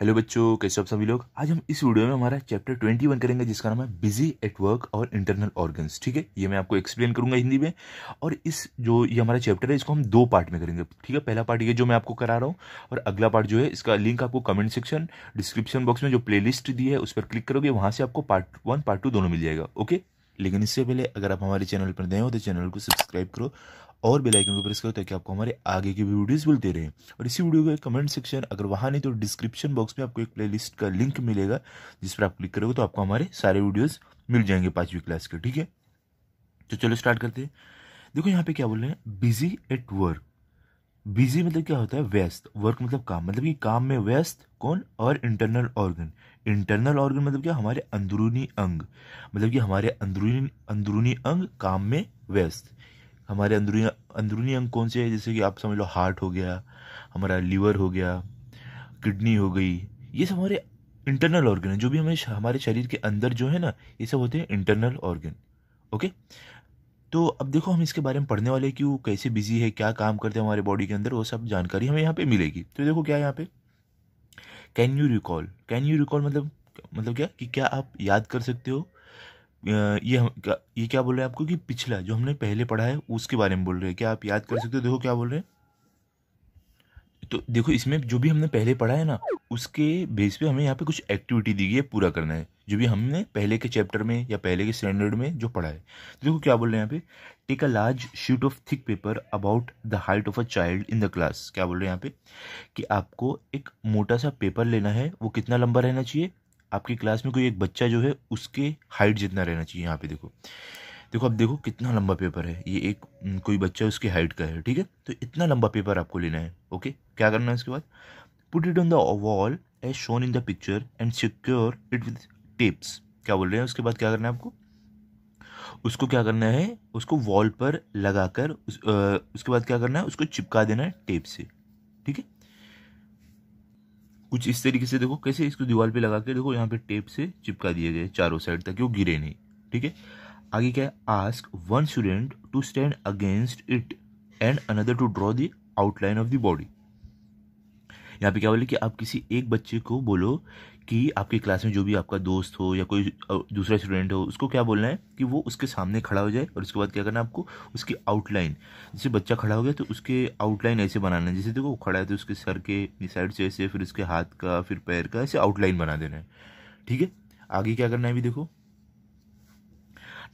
Hello बच्चों कैसे आप सभी लोग आज हम इस वीडियो में हमारा चैप्टर ट्वेंटी वन करेंगे जिसका नाम है बिजी एट वर्क और इंटरनल ऑर्गन्स ठीक है ये मैं आपको एक्सप्लेन करूंगा हिंदी में और इस जो ये हमारा चैप्टर है इसको हम दो पार्ट में करेंगे ठीक है पहला पार्ट ये जो मैं आपको करा रहा हूँ और अगला पार्ट जो है इसका लिंक आपको कमेंट सेक्शन डिस्क्रिप्शन बॉक्स में जो प्ले दी है उस पर क्लिक करोगे वहाँ से आपको पार्ट वन पार्ट टू दोनों मिल जाएगा ओके लेकिन इससे पहले अगर आप हमारे चैनल पर नए हो तो चैनल को सब्सक्राइब करो और बेल आइकन को प्रेस करो ताकि आपको हमारे आगे की वीडियोस मिलते रहें और इसी वीडियो का कमेंट सेक्शन अगर वहाँ नहीं तो डिस्क्रिप्शन बॉक्स में आपको एक प्लेलिस्ट का लिंक मिलेगा जिस पर आप क्लिक करोगे तो आपको हमारे सारे वीडियोज़ मिल जाएंगे पाँचवीं क्लास के ठीक है तो चलो स्टार्ट करते हैं देखो यहाँ पे क्या बोल रहे हैं बिजी एट वर्क बिजी मतलब क्या होता है व्यस्त वर्क मतलब काम मतलब कि काम में व्यस्त कौन और इंटरनल ऑर्गन इंटरनल ऑर्गन मतलब क्या हमारे अंदरूनी अंग मतलब कि हमारे अंदरूनी अंदरूनी अंग काम में व्यस्त हमारे अंदरूनी अंदरूनी अंग कौन से हैं जैसे कि आप समझ लो हार्ट हो गया हमारा लीवर हो गया किडनी हो गई ये सब हमारे इंटरनल ऑर्गन है जो भी हमें हमारे शरीर के अंदर जो है ना ये सब होते हैं इंटरनल ऑर्गन ओके तो अब देखो हम इसके बारे में पढ़ने वाले कि वो कैसे बिजी है क्या काम करते हैं हमारे बॉडी के अंदर वो सब जानकारी हमें यहाँ पे मिलेगी तो देखो क्या यहाँ पे can you recall can you recall मतलब मतलब क्या कि क्या आप याद कर सकते हो ये हम ये क्या बोल रहे हैं आपको कि पिछला जो हमने पहले पढ़ा है उसके बारे में बोल रहे हैं क्या आप याद कर सकते हो देखो क्या बोल रहे हैं तो देखो इसमें जो भी हमने पहले पढ़ा है ना उसके बेस पे हमें यहाँ पे कुछ एक्टिविटी दी गई है पूरा करना है जो भी हमने पहले के चैप्टर में या पहले के स्टैंडर्ड में जो पढ़ा है तो देखो क्या बोल रहे हैं यहाँ पे take a large sheet of thick paper about the height of a child in the class क्या बोल रहे हैं यहाँ पे कि आपको एक मोटा सा पेपर लेना है वो कितना लंबा रहना चाहिए आपकी क्लास में कोई एक बच्चा जो है उसके हाइट जितना रहना चाहिए यहाँ पे देखो देखो अब देखो कितना लंबा पेपर है ये एक कोई बच्चा उसकी हाइट का है ठीक है तो इतना लंबा पेपर आपको लेना है ओके क्या करना है इसके बाद put it on the wall as shown in the picture and secure it with tapes क्या बोल रहे हैं उसके बाद क्या करना है आपको उसको क्या करना है उसको वॉल पर लगाकर उस, आ, उसके बाद क्या करना है उसको चिपका देना है टेप से ठीक है कुछ इस तरीके से देखो कैसे इसको दीवार पे लगा के देखो यहाँ पे टेप से चिपका दिए गए चारों साइड ताकि वो गिरे नहीं ठीक है आगे क्या है ask one student to stand against it and another to draw the outline of the body यहाँ पे क्या बोले कि आप किसी एक बच्चे को बोलो कि आपके क्लास में जो भी आपका दोस्त हो या कोई दूसरा स्टूडेंट हो उसको क्या बोलना है कि वो उसके सामने खड़ा हो जाए और उसके बाद क्या करना है आपको उसकी आउटलाइन जैसे बच्चा खड़ा हो गया तो उसके आउटलाइन ऐसे बनाना है जैसे देखो खड़ा है तो उसके सर के साइड से ऐसे फिर उसके हाथ का फिर पैर का ऐसे आउटलाइन बना देना है ठीक है आगे क्या करना है अभी देखो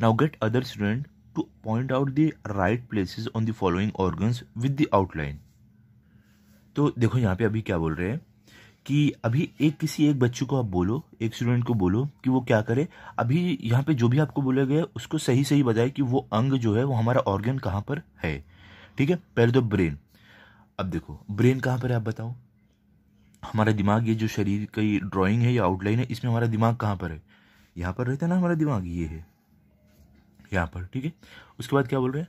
now get other student to point out the right places on the following organs with the outline तो देखो यहाँ पे अभी क्या बोल रहे हैं कि अभी एक किसी एक बच्चे को आप बोलो एक स्टूडेंट को बोलो कि वो क्या करे अभी यहाँ पे जो भी आपको बोला गया उसको सही सही बताए कि वो अंग जो है वो हमारा ऑर्गन कहाँ पर है ठीक है पहले तो ब्रेन अब देखो ब्रेन कहाँ पर है आप बताओ हमारा दिमाग ये जो शरीर का ये ड्राइंग है या आउटलाइन है इसमें हमारा दिमाग कहाँ पर है यहाँ पर रहता है ना हमारा दिमाग ये है यहाँ पर ठीक है उसके बाद क्या बोल रहे हैं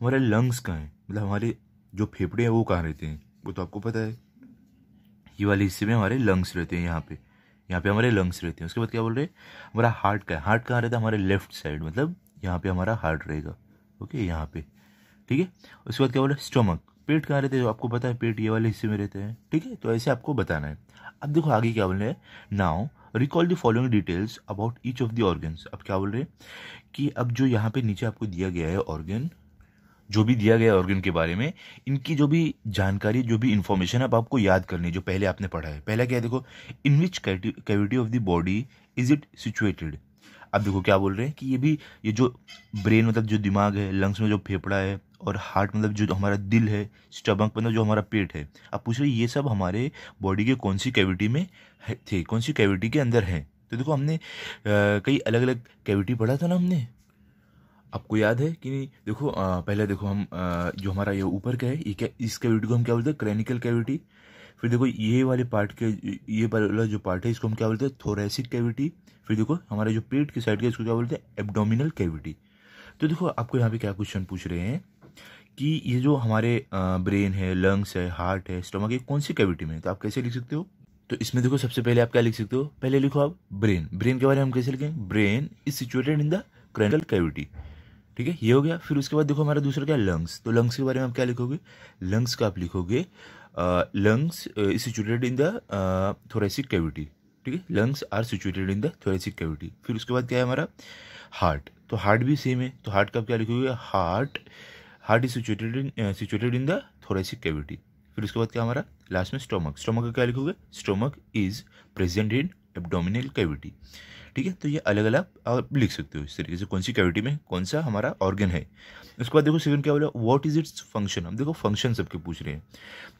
हमारे लंग्स कहाँ हैं मतलब हमारे जो फेफड़े हैं वो कहाँ रहते हैं वो तो आपको पता है ये वाले हिस्से में हमारे लंग्स रहते हैं यहाँ पे यहाँ पे हमारे लंग्स रहते हैं उसके बाद क्या बोल रहे हैं हमारा हार्ट का हार्ट कहाँ रहता है हमारे लेफ्ट साइड मतलब यहाँ पे हमारा हार्ट रहेगा ओके यहाँ पे ठीक है उसके बाद क्या बोल रहे हैं स्टोमक पेट कहाँ रहते हैं आपको पता है पेट ये वाले हिस्से में रहते हैं ठीक है तो ऐसे आपको बताना है अब देखो आगे क्या बोल रहे हैं now recall the following details about each of the organs अब क्या बोल रहे हैं कि अब जो यहाँ पे नीचे आपको दिया गया है ऑर्गन जो भी दिया गया ऑर्गन के बारे में इनकी जो भी जानकारी जो भी इन्फॉर्मेशन आप आपको याद करनी है जो पहले आपने पढ़ा है पहला क्या है देखो in which cavity of the body is it situated अब देखो क्या बोल रहे हैं कि ये भी ये जो ब्रेन मतलब जो दिमाग है लंग्स में जो फेफड़ा है और हार्ट मतलब जो हमारा दिल है स्टमक मतलब जो हमारा पेट है अब पूछ रहे ये सब हमारे बॉडी के कौन सी कैविटी में थे कौन सी कैविटी के अंदर हैं तो देखो हमने आ, कई अलग अलग कैविटी पढ़ा था ना हमने आपको याद है कि नहीं देखो आ, पहले देखो हम आ, जो हमारा ये ऊपर का है ये क्या इस कैविटी को हम क्या बोलते हैं क्रेनिकल कैविटी फिर देखो ये वाले पार्ट के ये वाला जो पार्ट है इसको हम क्या बोलते हैं थोरेसिक कैविटी फिर देखो हमारे जो पेट की साइड का इसको क्या बोलते हैं एबडोमिनल कैविटी तो देखो आपको यहाँ पे क्या क्वेश्चन पूछ रहे हैं कि ये जो हमारे ब्रेन है लंग्स है हार्ट है स्टमक ये कौन सी कैविटी में है तो आप कैसे लिख सकते हो तो इसमें देखो सबसे पहले आप क्या लिख सकते हो पहले लिखो आप ब्रेन ब्रेन के बारे में हम कैसे लिखें brain is situated in the cranial cavity ठीक है ये हो गया फिर उसके बाद देखो हमारा दूसरा क्या लंग्स तो लंग्स के बारे में आप क्या लिखोगे लंग्स का आप लिखोगे lungs is situated in the thoracic cavity ठीक है lungs are situated in the thoracic cavity फिर उसके बाद क्या है हमारा हार्ट तो हार्ट भी सेम है तो हार्ट का आप क्या लिखोगे heart heart is situated in situated in the thoracic cavity फिर उसके बाद क्या हमारा लास्ट में स्टोमक स्टोमक का क्या लिखोगे stomach is present in abdominal cavity ठीक है तो ये अलग अलग आप लिख सकते हो इस तरीके से कौन सी कैविटी में कौन सा हमारा ऑर्गन है उसके बाद देखो सेवन क्या बोला व्हाट इज इट्स फंक्शन हम देखो फंक्शन सबके पूछ रहे हैं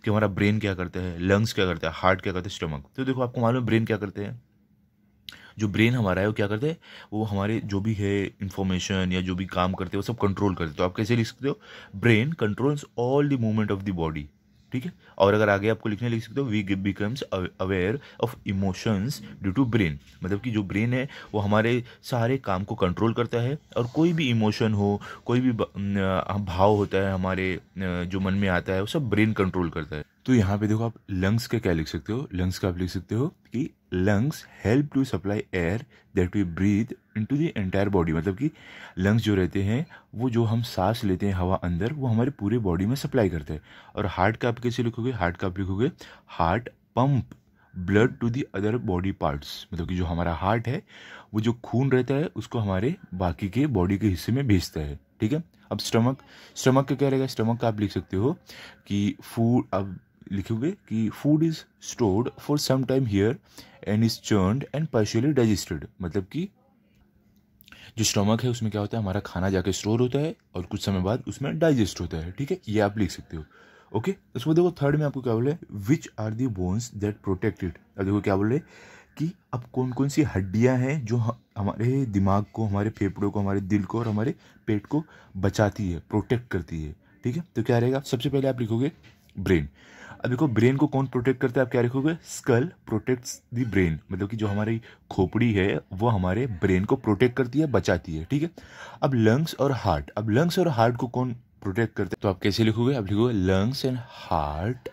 कि हमारा ब्रेन क्या करता है लंग्स क्या करता है हार्ट क्या करता है स्टमक तो देखो आपको मालूम ब्रेन क्या करते हैं जो ब्रेन हमारा है वो क्या करते हैं वो हमारे जो भी है इन्फॉर्मेशन या जो भी काम करते हैं वो सब कंट्रोल करते हैं तो आप कैसे लिख सकते हो brain controls all the movement of the body ठीक है और अगर आगे आपको लिखने लिख सकते हो we becomes aware of emotions due to brain मतलब कि जो ब्रेन है वो हमारे सारे काम को कंट्रोल करता है और कोई भी इमोशन हो कोई भी भाव होता है हमारे जो मन में आता है वो सब ब्रेन कंट्रोल करता है तो यहाँ पे देखो आप लंग्स का क्या लिख सकते हो लंग्स का आप लिख सकते हो कि lungs help to supply air that we breathe into to entire body मतलब कि लंग्स जो रहते हैं वो जो हम सांस लेते हैं हवा अंदर वो हमारे पूरे बॉडी में सप्लाई करते हैं और हार्ट का आप कैसे लिखोगे हार्ट का आप लिखोगे heart pump blood to the other body parts मतलब कि जो हमारा हार्ट है वो जो खून रहता है उसको हमारे बाकी के बॉडी के हिस्से में भेजता है ठीक है अब स्टमक स्टमक का क्या रहेगा स्टमक का आप लिख सकते हो कि फूड अब लिखोगे कि food is stored for some time here and is churned and partially digested मतलब कि जो स्टमक है उसमें क्या होता है हमारा खाना जाके स्टोर होता है और कुछ समय बाद उसमें डाइजेस्ट होता है ठीक है ये आप लिख सकते हो ओके उसमें देखो थर्ड में आपको क्या बोले which are the bones that protected अब देखो क्या बोल रहे कि अब कौन कौन सी हड्डियां हैं जो हमारे दिमाग को हमारे फेफड़ों को हमारे दिल को और हमारे पेट को बचाती है प्रोटेक्ट करती है ठीक है तो क्या रहेगा सबसे पहले आप लिखोगे ब्रेन अब देखो ब्रेन को कौन प्रोटेक्ट करता है आप क्या लिखोगे स्कल प्रोटेक्ट्स द ब्रेन मतलब कि जो हमारी खोपड़ी है वो हमारे ब्रेन को प्रोटेक्ट करती है बचाती है ठीक है अब लंग्स और हार्ट अब लंग्स और हार्ट को कौन प्रोटेक्ट करते हैं तो आप कैसे लिखोगे आप लिखोगे lungs and heart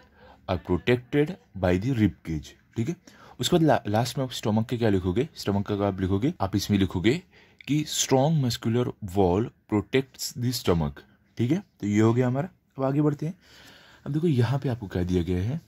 are protected by the ribcage ठीक है उसके बाद ला, लास्ट में आप स्टोमक के क्या लिखोगे स्टोमक का आप लिखोगे आप इसमें लिखोगे कि strong muscular wall protects the stomach ठीक है तो ये हो गया हमारा अब आगे बढ़ते हैं अब देखो यहाँ पे आपको क्या दिया गया है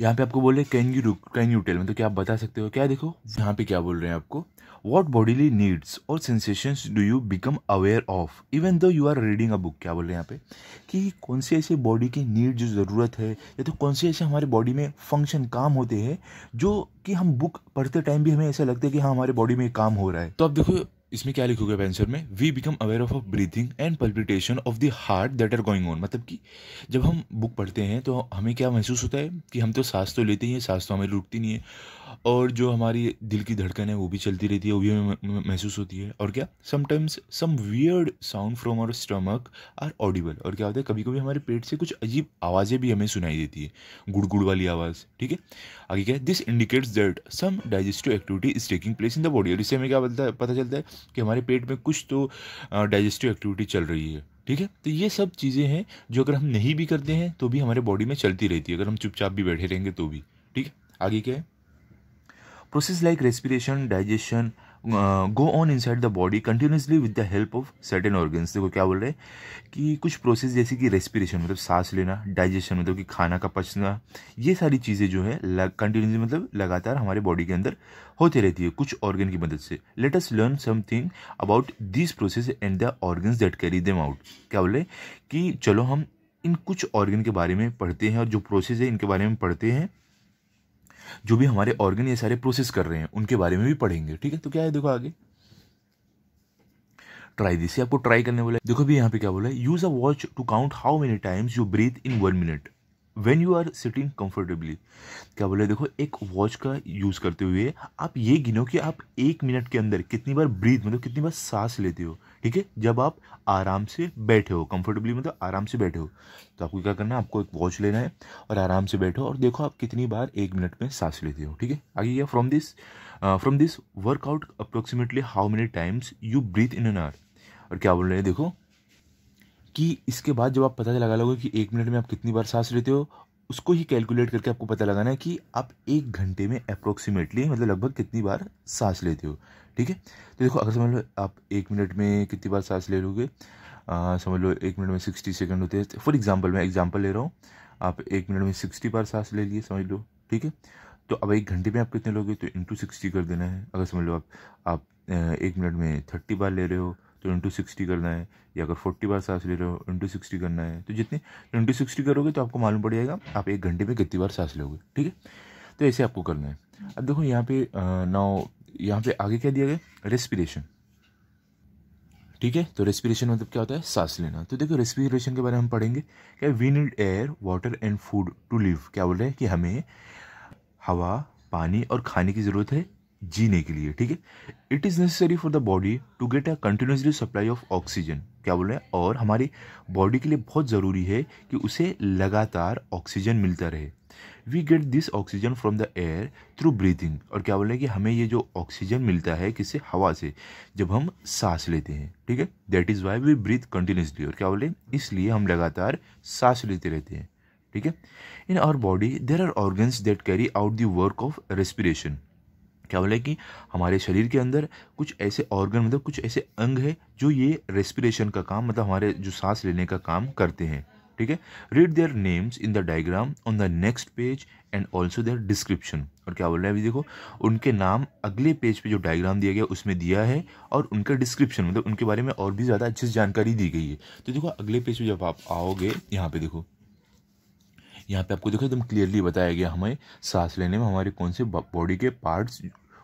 यहाँ पे आपको बोल रहे हैं can you can you tell मतलब क्या आप बता सकते हो क्या देखो यहाँ पे क्या बोल रहे हैं आपको वॉट बॉडीली नीड्स और sensations do you become aware of even though you are reading a book क्या बोल रहे हैं यहाँ पे कि कौन सी ऐसी बॉडी की नीड जो ज़रूरत है या तो कौन से ऐसे हमारे बॉडी में फंक्शन काम होते हैं जो कि हम बुक पढ़ते टाइम भी हमें ऐसा लगता है कि हाँ हमारे बॉडी में काम हो रहा है तो अब देखो इसमें क्या लिखोगे आंसर में we become aware of breathing and palpitation of the heart that are going on मतलब कि जब हम बुक पढ़ते हैं तो हमें क्या महसूस होता है कि हम तो सांस तो लेते ही हैं सांस तो हमें लूटती नहीं है और जो हमारी दिल की धड़कन है वो भी चलती रहती है वो भी हमें महसूस होती है और क्या sometimes some weird sound from our stomach are audible और क्या होता है कभी कभी हमारे पेट से कुछ अजीब आवाज़ें भी हमें सुनाई देती है गुड़ गुड़ वाली आवाज़ ठीक है आगे क्या है this indicates that some digestive activity is taking place in the body और इससे हमें क्या है पता चलता है कि हमारे पेट में कुछ तो डाइजेस्टिव एक्टिविटी चल रही है ठीक है तो ये सब चीज़ें हैं जो अगर हम नहीं भी करते हैं तो भी हमारे बॉडी में चलती रहती है अगर हम चुपचाप भी बैठे रहेंगे तो भी ठीक है आगे क्या है process like respiration digestion go on inside the body continuously with the help of certain organs देखो क्या बोल रहे हैं कि कुछ प्रोसेस जैसे कि रेस्पिरेशन मतलब सांस लेना डाइजेशन मतलब कि खाना का पचना ये सारी चीज़ें जो है कंटिन्यूसली मतलब लगातार हमारे बॉडी के अंदर होती रहती है कुछ ऑर्गन की मदद से let us learn something about this process and the organs that carry them out क्या बोल रहे हैं कि चलो हम इन कुछ ऑर्गन के बारे में पढ़ते हैं और जो प्रोसेस है इनके बारे में पढ़ते हैं जो भी हमारे ऑर्गन ये सारे प्रोसेस कर रहे हैं उनके बारे में भी पढ़ेंगे ठीक है तो क्या है देखो आगे ट्राई दिस आपको ट्राई करने बोला देखो भी यहाँ पे क्या बोला use a watch to count how many times you breathe in one minute when you are sitting comfortably क्या बोले देखो एक वॉच का यूज़ करते हुए आप ये गिनो कि आप एक मिनट के अंदर कितनी बार ब्रीथ मतलब कितनी बार सांस लेते हो ठीक है जब आप आराम से बैठे हो कम्फर्टेबली मतलब आराम से बैठे हो तो आपको क्या करना है आपको एक वॉच लेना है और आराम से बैठो और देखो आप कितनी बार एक मिनट में सांस लेते हो ठीक है आगे क्या from this from this workout approximately how many times you breathe in an hour और क्या बोल रहे हैं देखो कि इसके बाद जब आप पता लगा लोगे कि एक मिनट में आप कितनी बार सांस लेते हो उसको ही कैलकुलेट करके आपको पता लगाना है कि आप एक घंटे में अप्रोक्सीमेटली मतलब लगभग कितनी बार सांस लेते हो ठीक है तो देखो अगर समझ लो आप एक मिनट में कितनी बार सांस ले लोगे समझ लो एक मिनट में सिक्सटी सेकेंड होते हैं फॉर एग्जाम्पल मैं एग्जाम्पल ले रहा हूँ आप एक मिनट में सिक्सटी बार सांस ले लिए समझ लो ठीक है तो अब एक घंटे में आप कितने लोगे तो इंटू सिक्सटी कर देना है अगर समझ लो आप आप एक मिनट में थर्टी बार ले रहे हो तो इंटू सिक्सटी करना है या अगर फोर्टी बार सांस ले रहे हो इंटू सिक्सटी करना है तो जितनी इंटू सिक्सटी करोगे तो आपको मालूम पड़ जाएगा आप एक घंटे में कितनी बार सांस लोगे ठीक है तो ऐसे आपको करना है अब देखो यहाँ पे नाउ यहाँ पे आगे क्या दिया गया रेस्पिरेशन ठीक है तो रेस्पिरेशन मतलब क्या होता है सांस लेना तो देखो रेस्पिरेशन के बारे में हम पढ़ेंगे क्या we need air water and food to live क्या बोल रहे हैं कि हमें हवा पानी और खाने की ज़रूरत है जीने के लिए ठीक है it is necessary for the body to get a continuously supply of oxygen क्या बोल रहे हैं और हमारी बॉडी के लिए बहुत ज़रूरी है कि उसे लगातार ऑक्सीजन मिलता रहे we get this oxygen from the air through breathing और क्या बोल रहे हैं कि हमें ये जो ऑक्सीजन मिलता है किसे हवा से जब हम सांस लेते हैं ठीक है that is why we breathe continuously और क्या बोल रहे हैं इसलिए हम लगातार सांस लेते रहते हैं ठीक है in our body there are organs that carry out the work of respiration क्या बोले कि हमारे शरीर के अंदर कुछ ऐसे ऑर्गन मतलब कुछ ऐसे अंग है जो ये रेस्पिरेशन का काम मतलब हमारे जो सांस लेने का काम करते हैं ठीक है read their names in the diagram on the next page and also their description और क्या बोल रहे हैं अभी देखो उनके नाम अगले पेज पे जो डायग्राम दिया गया उसमें दिया है और उनका डिस्क्रिप्शन मतलब उनके बारे में और भी ज़्यादा अच्छी जानकारी दी गई है तो देखो अगले पेज पे जब आप आओगे यहाँ पे देखो यहाँ पे आपको देखो एकदम क्लियरली बताया गया हमें सांस लेने में हमारे कौन से बॉडी के पार्ट्स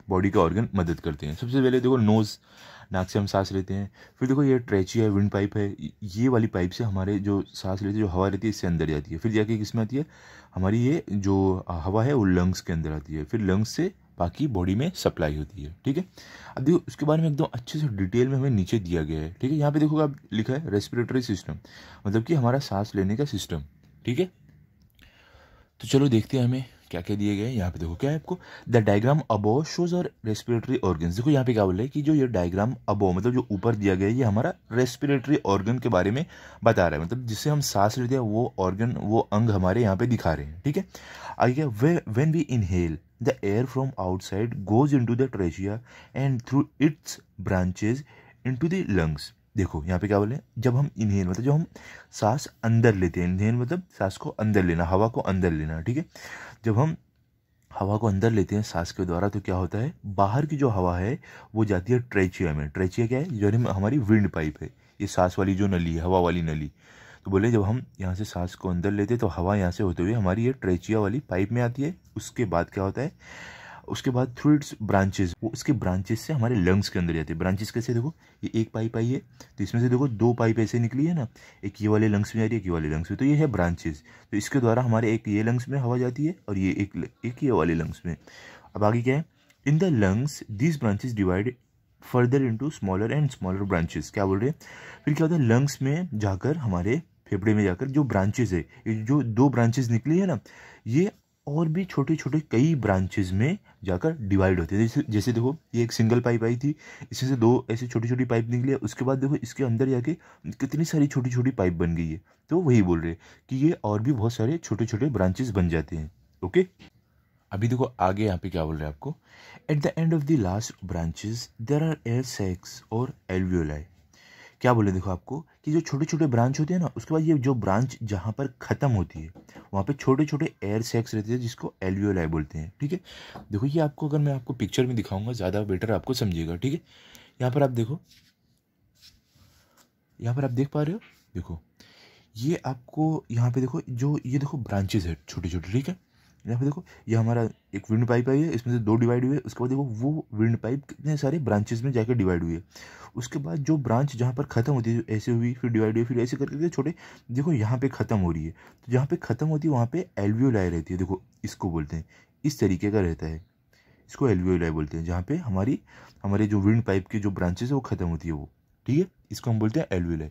बॉडी के ऑर्गन मदद करते हैं सबसे पहले देखो नोज़ नाक से हम सांस लेते हैं फिर देखो ये ट्रैची है विंड पाइप है ये वाली पाइप से हमारे जो सांस लेते हैं जो हवा रहती है इससे अंदर जाती है फिर जाके किस में आती है हमारी ये जो हवा है वो लंग्स के अंदर आती है फिर लंग्स से बाकी बॉडी में सप्लाई होती है ठीक है अब देखो उसके बारे में एकदम अच्छे से डिटेल में हमें नीचे दिया गया है ठीक है यहाँ पे देखोगे आप लिखा है रेस्पिरेटरी सिस्टम मतलब कि हमारा सांस लेने का सिस्टम ठीक है तो चलो देखते हैं हमें क्या क्या दिए गए यहाँ पे देखो क्या है आपको the diagram above shows our respiratory organ देखो यहाँ पे क्या बोल है कि जो ये डायग्राम अबो मतलब जो ऊपर दिया गया ये हमारा रेस्पिरेटरी ऑर्गन के बारे में बता रहा है मतलब जिससे हम सांस लेते हैं वो ऑर्गन वो अंग हमारे यहाँ पे दिखा रहे हैं ठीक है आई क्या वे when we inhale the air from outside goes in to the trachea and through its branches in to the lungs देखो यहाँ पे क्या बोले जब हम इन्हेल मतलब जब हम सांस अंदर लेते हैं इन्हेल मतलब सांस को अंदर लेना हवा को अंदर लेना ठीक है जब हम हवा को अंदर लेते हैं सांस के द्वारा तो क्या होता है बाहर की जो हवा है वो जाती है ट्रेचिया में ट्रेचिया क्या है जो हमारी विंड पाइप है ये सांस वाली जो नली है हवा वाली नली तो बोले जब हम यहाँ से सांस को अंदर लेते हैं तो हवा यहाँ से होते हुए हमारी ये ट्रेचिया वाली पाइप में आती है उसके बाद क्या होता है उसके बाद थ्रू इट्स ब्रांचेज वो उसके ब्रांचेस से हमारे लंग्स के अंदर जाते हैं ब्रांचेस कैसे देखो ये एक पाइप आई है तो इसमें से देखो दो पाइप ऐसे निकली है ना एक ये वाले लंग्स में जा रही है एक ये वाले लंग्स में तो ये है ब्रांचेज तो इसके द्वारा हमारे एक ये लंग्स में हवा जाती है और ये एक एक ये वाले लंग्स में अब आगे क्या है in the lungs these branches divide further into smaller and smaller branches क्या बोल रहे हैं फिर क्या होता है लंग्स में जाकर हमारे फेफड़े में जाकर जो ब्रांचेज है जो दो ब्रांचेज निकली है ना ये और भी छोटे छोटे कई ब्रांचेज में जाकर डिवाइड होते हैं जैसे जैसे देखो ये एक सिंगल पाइप आई थी इसमें से दो ऐसे छोटी छोटी पाइप निकली उसके बाद देखो इसके अंदर जाके कितनी सारी छोटी छोटी पाइप बन गई है तो वही बोल रहे कि ये और भी बहुत सारे छोटे छोटे ब्रांचेज बन जाते हैं ओके अभी देखो आगे यहाँ पे क्या बोल रहे हैं आपको at the end of the last branches there are air sacs or alveoli क्या बोले देखो आपको कि जो छोटे छोटे ब्रांच होते हैं ना उसके बाद ये जो ब्रांच जहाँ पर ख़त्म होती है वहाँ पे छोटे छोटे एयर सेक्स रहते हैं जिसको एलवीओलाई बोलते हैं ठीक है देखो ये आपको अगर मैं आपको पिक्चर में दिखाऊंगा ज़्यादा बेटर आपको समझिएगा ठीक है यहाँ पर आप देखो यहाँ पर आप देख पा रहे हो देखो ये आपको यहाँ पर देखो जो ये देखो ब्रांचेज है छोटे छोटे ठीक है यहाँ पे देखो ये हमारा एक विंड पाइप आई है इसमें से दो डिवाइड हुए उसके बाद देखो वो विंड पाइप कितने सारे ब्रांचेस में जाकर डिवाइड हुई है उसके बाद जो ब्रांच जहाँ पर ख़त्म होती है ऐसे हुई फिर डिवाइड हुई फिर ऐसे करके छोटे देखो यहाँ पे ख़त्म हो रही है तो जहाँ पे ख़त्म होती है वहाँ पे लाई रहती है देखो इसको बोलते हैं इस तरीके का रहता है इसको लाई बोलते हैं जहाँ पे हमारी हमारे जो विंड पाइप के जो ब्रांचेस है वो ख़त्म होती है वो ठीक है इसको हम बोलते हैं लाई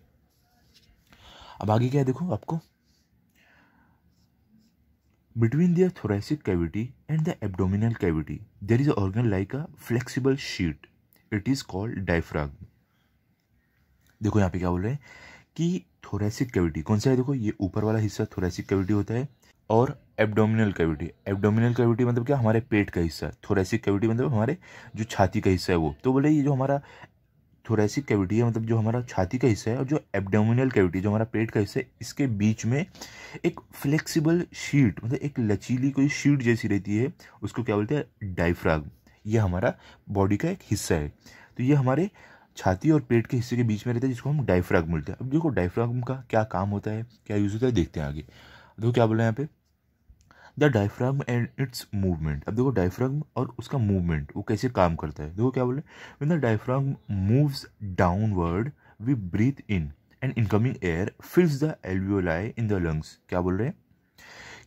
अब आगे क्या है देखो आपको Between their thoracic cavity and the abdominal cavity, there is an organ like a flexible sheet. It is called diaphragm. देखो यहाँ पे क्या बोल रहे हैं कि थोरेसिक कैविटी कौन सा है देखो ये ऊपर वाला हिस्सा थोरेसिक कैविटी होता है और एब्डोमिनल कैविटी एब्डोमिनल कैविटी मतलब क्या हमारे पेट का हिस्सा थोरेसिक कैविटी मतलब हमारे जो छाती का हिस्सा है वो तो बोले ये जो हमारा थोरेसिक कैविटी है मतलब जो हमारा छाती का हिस्सा है और जो एबडोमिनल कैविटी जो हमारा पेट का हिस्सा है इसके बीच में एक फ्लेक्सिबल शीट मतलब एक लचीली कोई शीट जैसी रहती है उसको क्या बोलते हैं डाइफ्राग ये हमारा बॉडी का एक हिस्सा है तो ये हमारे छाती और पेट के हिस्से के बीच में रहता है जिसको हम डाइफ्राग बोलते हैं अब देखो डाइफ्राग का क्या काम होता है क्या यूज़ होता है देखते हैं आगे देखो क्या बोला यहाँ पे the diaphragm and its movement अब देखो डायफ्राम और उसका मूवमेंट वो कैसे काम करता है देखो क्या बोले when the diaphragm moves downward we breathe in and incoming air fills the alveoli in the lungs क्या बोल रहे हैं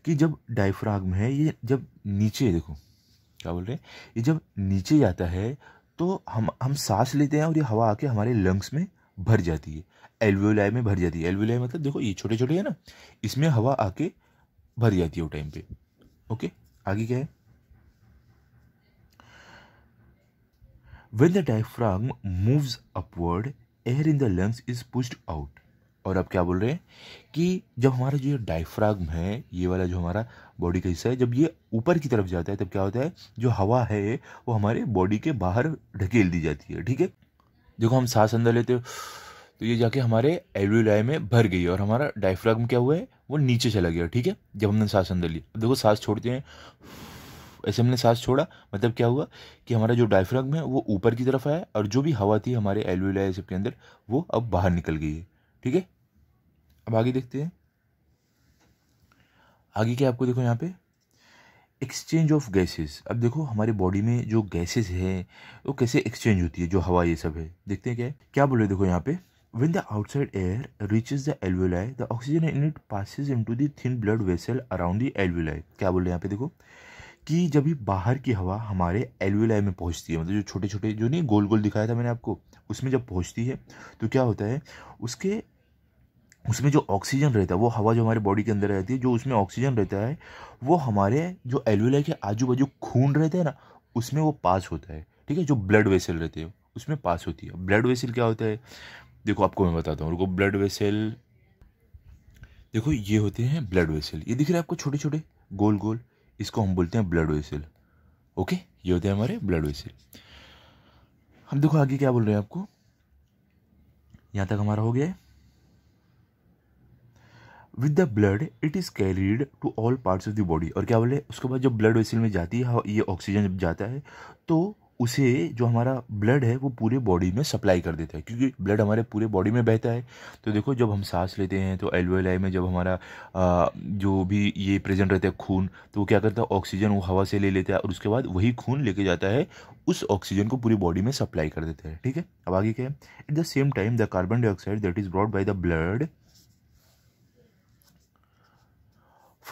कि जब डायफ्राम है ये जब नीचे देखो क्या बोल रहे हैं ये जब नीचे जाता है तो हम हम सांस लेते हैं और ये हवा आके हमारे लंग्स में भर जाती है एल्वियोलाई में भर जाती है एल्वियोलाई मतलब देखो ये छोटे छोटे है ना इसमें हवा आके भरी आती है वो टाइम पे ओके आगे क्या है when the diaphragm moves upward air in the lungs is pushed out और अब क्या बोल रहे हैं कि जब हमारा जो ये डायफ्राम है ये वाला जो हमारा बॉडी का हिस्सा है जब ये ऊपर की तरफ जाता है तब क्या होता है जो हवा है वो हमारे बॉडी के बाहर ढकेल दी जाती है ठीक है देखो हम सांस अंदर लेते तो ये जाके हमारे एलवीलाई में भर गई और हमारा डायफ्राग्म क्या हुआ है वो नीचे चला गया ठीक है जब हमने सांस अंदर ली अब देखो सांस छोड़ते हैं ऐसे हमने सांस छोड़ा मतलब क्या हुआ कि हमारा जो डायफ्राग्म है वो ऊपर की तरफ आया और जो भी हवा थी हमारे सब सबके अंदर वो अब बाहर निकल गई है ठीक है अब आगे देखते हैं आगे क्या आपको देखो यहाँ पे एक्सचेंज ऑफ गैसेस अब देखो हमारे बॉडी में जो गैसेस है वो कैसे एक्सचेंज होती है जो हवा ये सब है देखते हैं क्या है क्या बोल रहे देखो यहाँ पे When the outside air reaches the alveoli, the oxygen in it passes into the thin blood vessel around the alveoli. kya bol rahe हैं यहाँ पे देखो कि जब भी बाहर की हवा हमारे एलवेलाई में पहुंचती है मतलब जो chote छोटे जो नहीं gol गोल दिखाया था मैंने आपको उसमें जब पहुंचती है तो क्या होता है उसके उसमें जो ऑक्सीजन रहता है वो हवा जो हमारे बॉडी के अंदर रहती है जो उसमें ऑक्सीजन रहता है वो हमारे जो एलवेला के आजू बाजू खून रहते हैं ना उसमें वो पास होता है ठीक है जो ब्लड वेसल रहते हैं उसमें पास होती है ब्लड वेसल क्या होता है देखो आपको मैं बताता हूँ रुको ब्लड वेसल देखो ये होते हैं ब्लड वेसल ये दिख रहे हैं आपको छोटे छोटे गोल गोल इसको हम बोलते हैं ब्लड वेसल ओके ये होते हैं हमारे ब्लड वेसल हम देखो आगे क्या बोल रहे हैं आपको यहाँ तक हमारा हो गया है with the blood it is carried to all parts of the body और क्या बोले उसके बाद जब ब्लड वेसल में जाती है ये ऑक्सीजन जब जाता है तो उसे जो हमारा ब्लड है वो पूरे बॉडी में सप्लाई कर देता है क्योंकि ब्लड हमारे पूरे बॉडी में बहता है तो देखो जब हम सांस लेते हैं तो एलवेलाई में जब हमारा आ, जो भी ये प्रेजेंट रहता है खून तो वो क्या करता है ऑक्सीजन वो हवा से ले लेता है और उसके बाद वही खून लेके जाता है उस ऑक्सीजन को पूरी बॉडी में सप्लाई कर देता है ठीक है अब आगे क्या है at the same time the carbon dioxide that is brought by the blood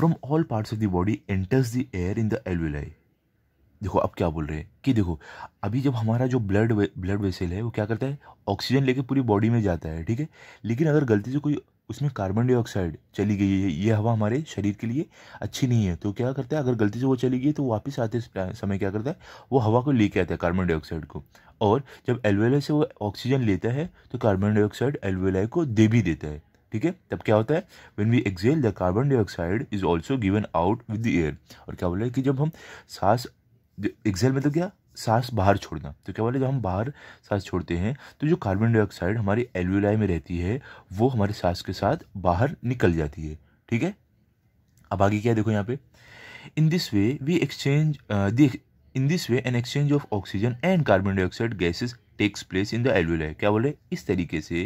from all parts of the body enters the air in the alveoli देखो अब क्या बोल रहे हैं कि देखो अभी जब हमारा जो ब्लड वे, ब्लड वेसल है वो क्या करता है ऑक्सीजन लेके पूरी बॉडी में जाता है ठीक है लेकिन अगर गलती से कोई उसमें कार्बन डाइऑक्साइड चली गई है ये हवा हमारे शरीर के लिए अच्छी नहीं है तो क्या करता है अगर गलती से वो चली गई तो वापस आते समय क्या करता है वो हवा को लेके आता है कार्बन डाइऑक्साइड को और जब एलवेलाई से वो ऑक्सीजन लेता है तो कार्बन डाइऑक्साइड एलवेलाई को दे भी देता है ठीक है तब क्या होता है when we exhale the carbon dioxide is also given out with the air और क्या बोल रहे हैं कि जब हम सांस एक्सेल मतलब तो क्या सांस बाहर छोड़ना तो क्या बोले जब हम बाहर सांस छोड़ते हैं तो जो कार्बन डाइऑक्साइड हमारी एलवीलाई में रहती है वो हमारे सांस के साथ बाहर निकल जाती है ठीक है अब आगे क्या देखो यहाँ पे in this way we exchange in this way an exchange of oxygen and carbon dioxide gases takes place in the alveoli क्या बोले इस तरीके से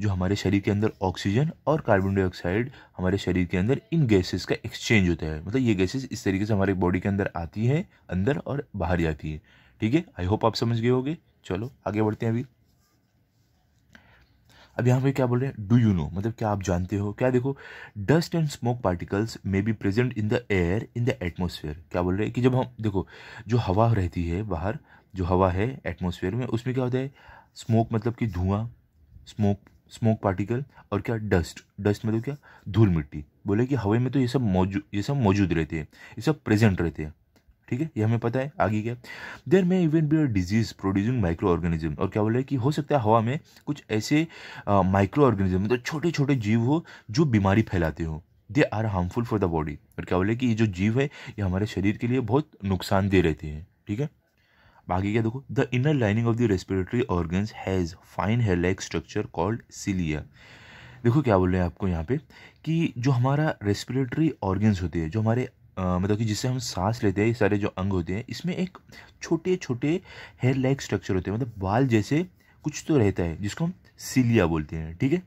जो हमारे शरीर के अंदर ऑक्सीजन और कार्बन डाइऑक्साइड हमारे शरीर के अंदर इन गैसेस का एक्सचेंज होता है मतलब ये गैसेस इस तरीके से हमारे बॉडी के अंदर आती हैं अंदर और बाहर जाती है ठीक है आई होप आप समझ गए होगे चलो आगे बढ़ते हैं अभी अब यहाँ पे क्या बोल रहे हैं डू यू नो मतलब क्या आप जानते हो क्या देखो dust and smoke particles may be present in the air in the atmosphere क्या बोल रहे हैं कि जब हम देखो जो हवा रहती है बाहर जो हवा है एटमोसफेयर में उसमें क्या होता है स्मोक मतलब कि धुआं स्मोक स्मोक पार्टिकल और क्या डस्ट डस्ट मतलब क्या धूल मिट्टी बोले कि हवा में तो ये सब मौजूद ये सब मौजूद रहते हैं ये सब प्रेजेंट रहते हैं ठीक है ये हमें पता है आगे क्या there may even be disease producing microorganism और क्या बोले कि हो सकता है हवा में कुछ ऐसे माइक्रो ऑर्गेनिज्म मतलब छोटे छोटे जीव हो जो बीमारी फैलाते हो they are harmful for the body और क्या बोले कि ये जो जीव है ये हमारे शरीर के लिए बहुत नुकसानदेह रहते हैं ठीक है बाकी क्या देखो the inner lining of the respiratory organs has fine hair like structure called cilia देखो क्या बोल रहे हैं आपको यहाँ पे कि जो हमारा रेस्पिरेटरी ऑर्गन्स होते हैं जो हमारे आ, मतलब कि जिससे हम सांस लेते हैं ये सारे जो अंग होते हैं इसमें एक छोटे छोटे हेयर लाइक स्ट्रक्चर होते हैं मतलब बाल जैसे कुछ तो रहता है जिसको हम सिलिया बोलते हैं ठीक है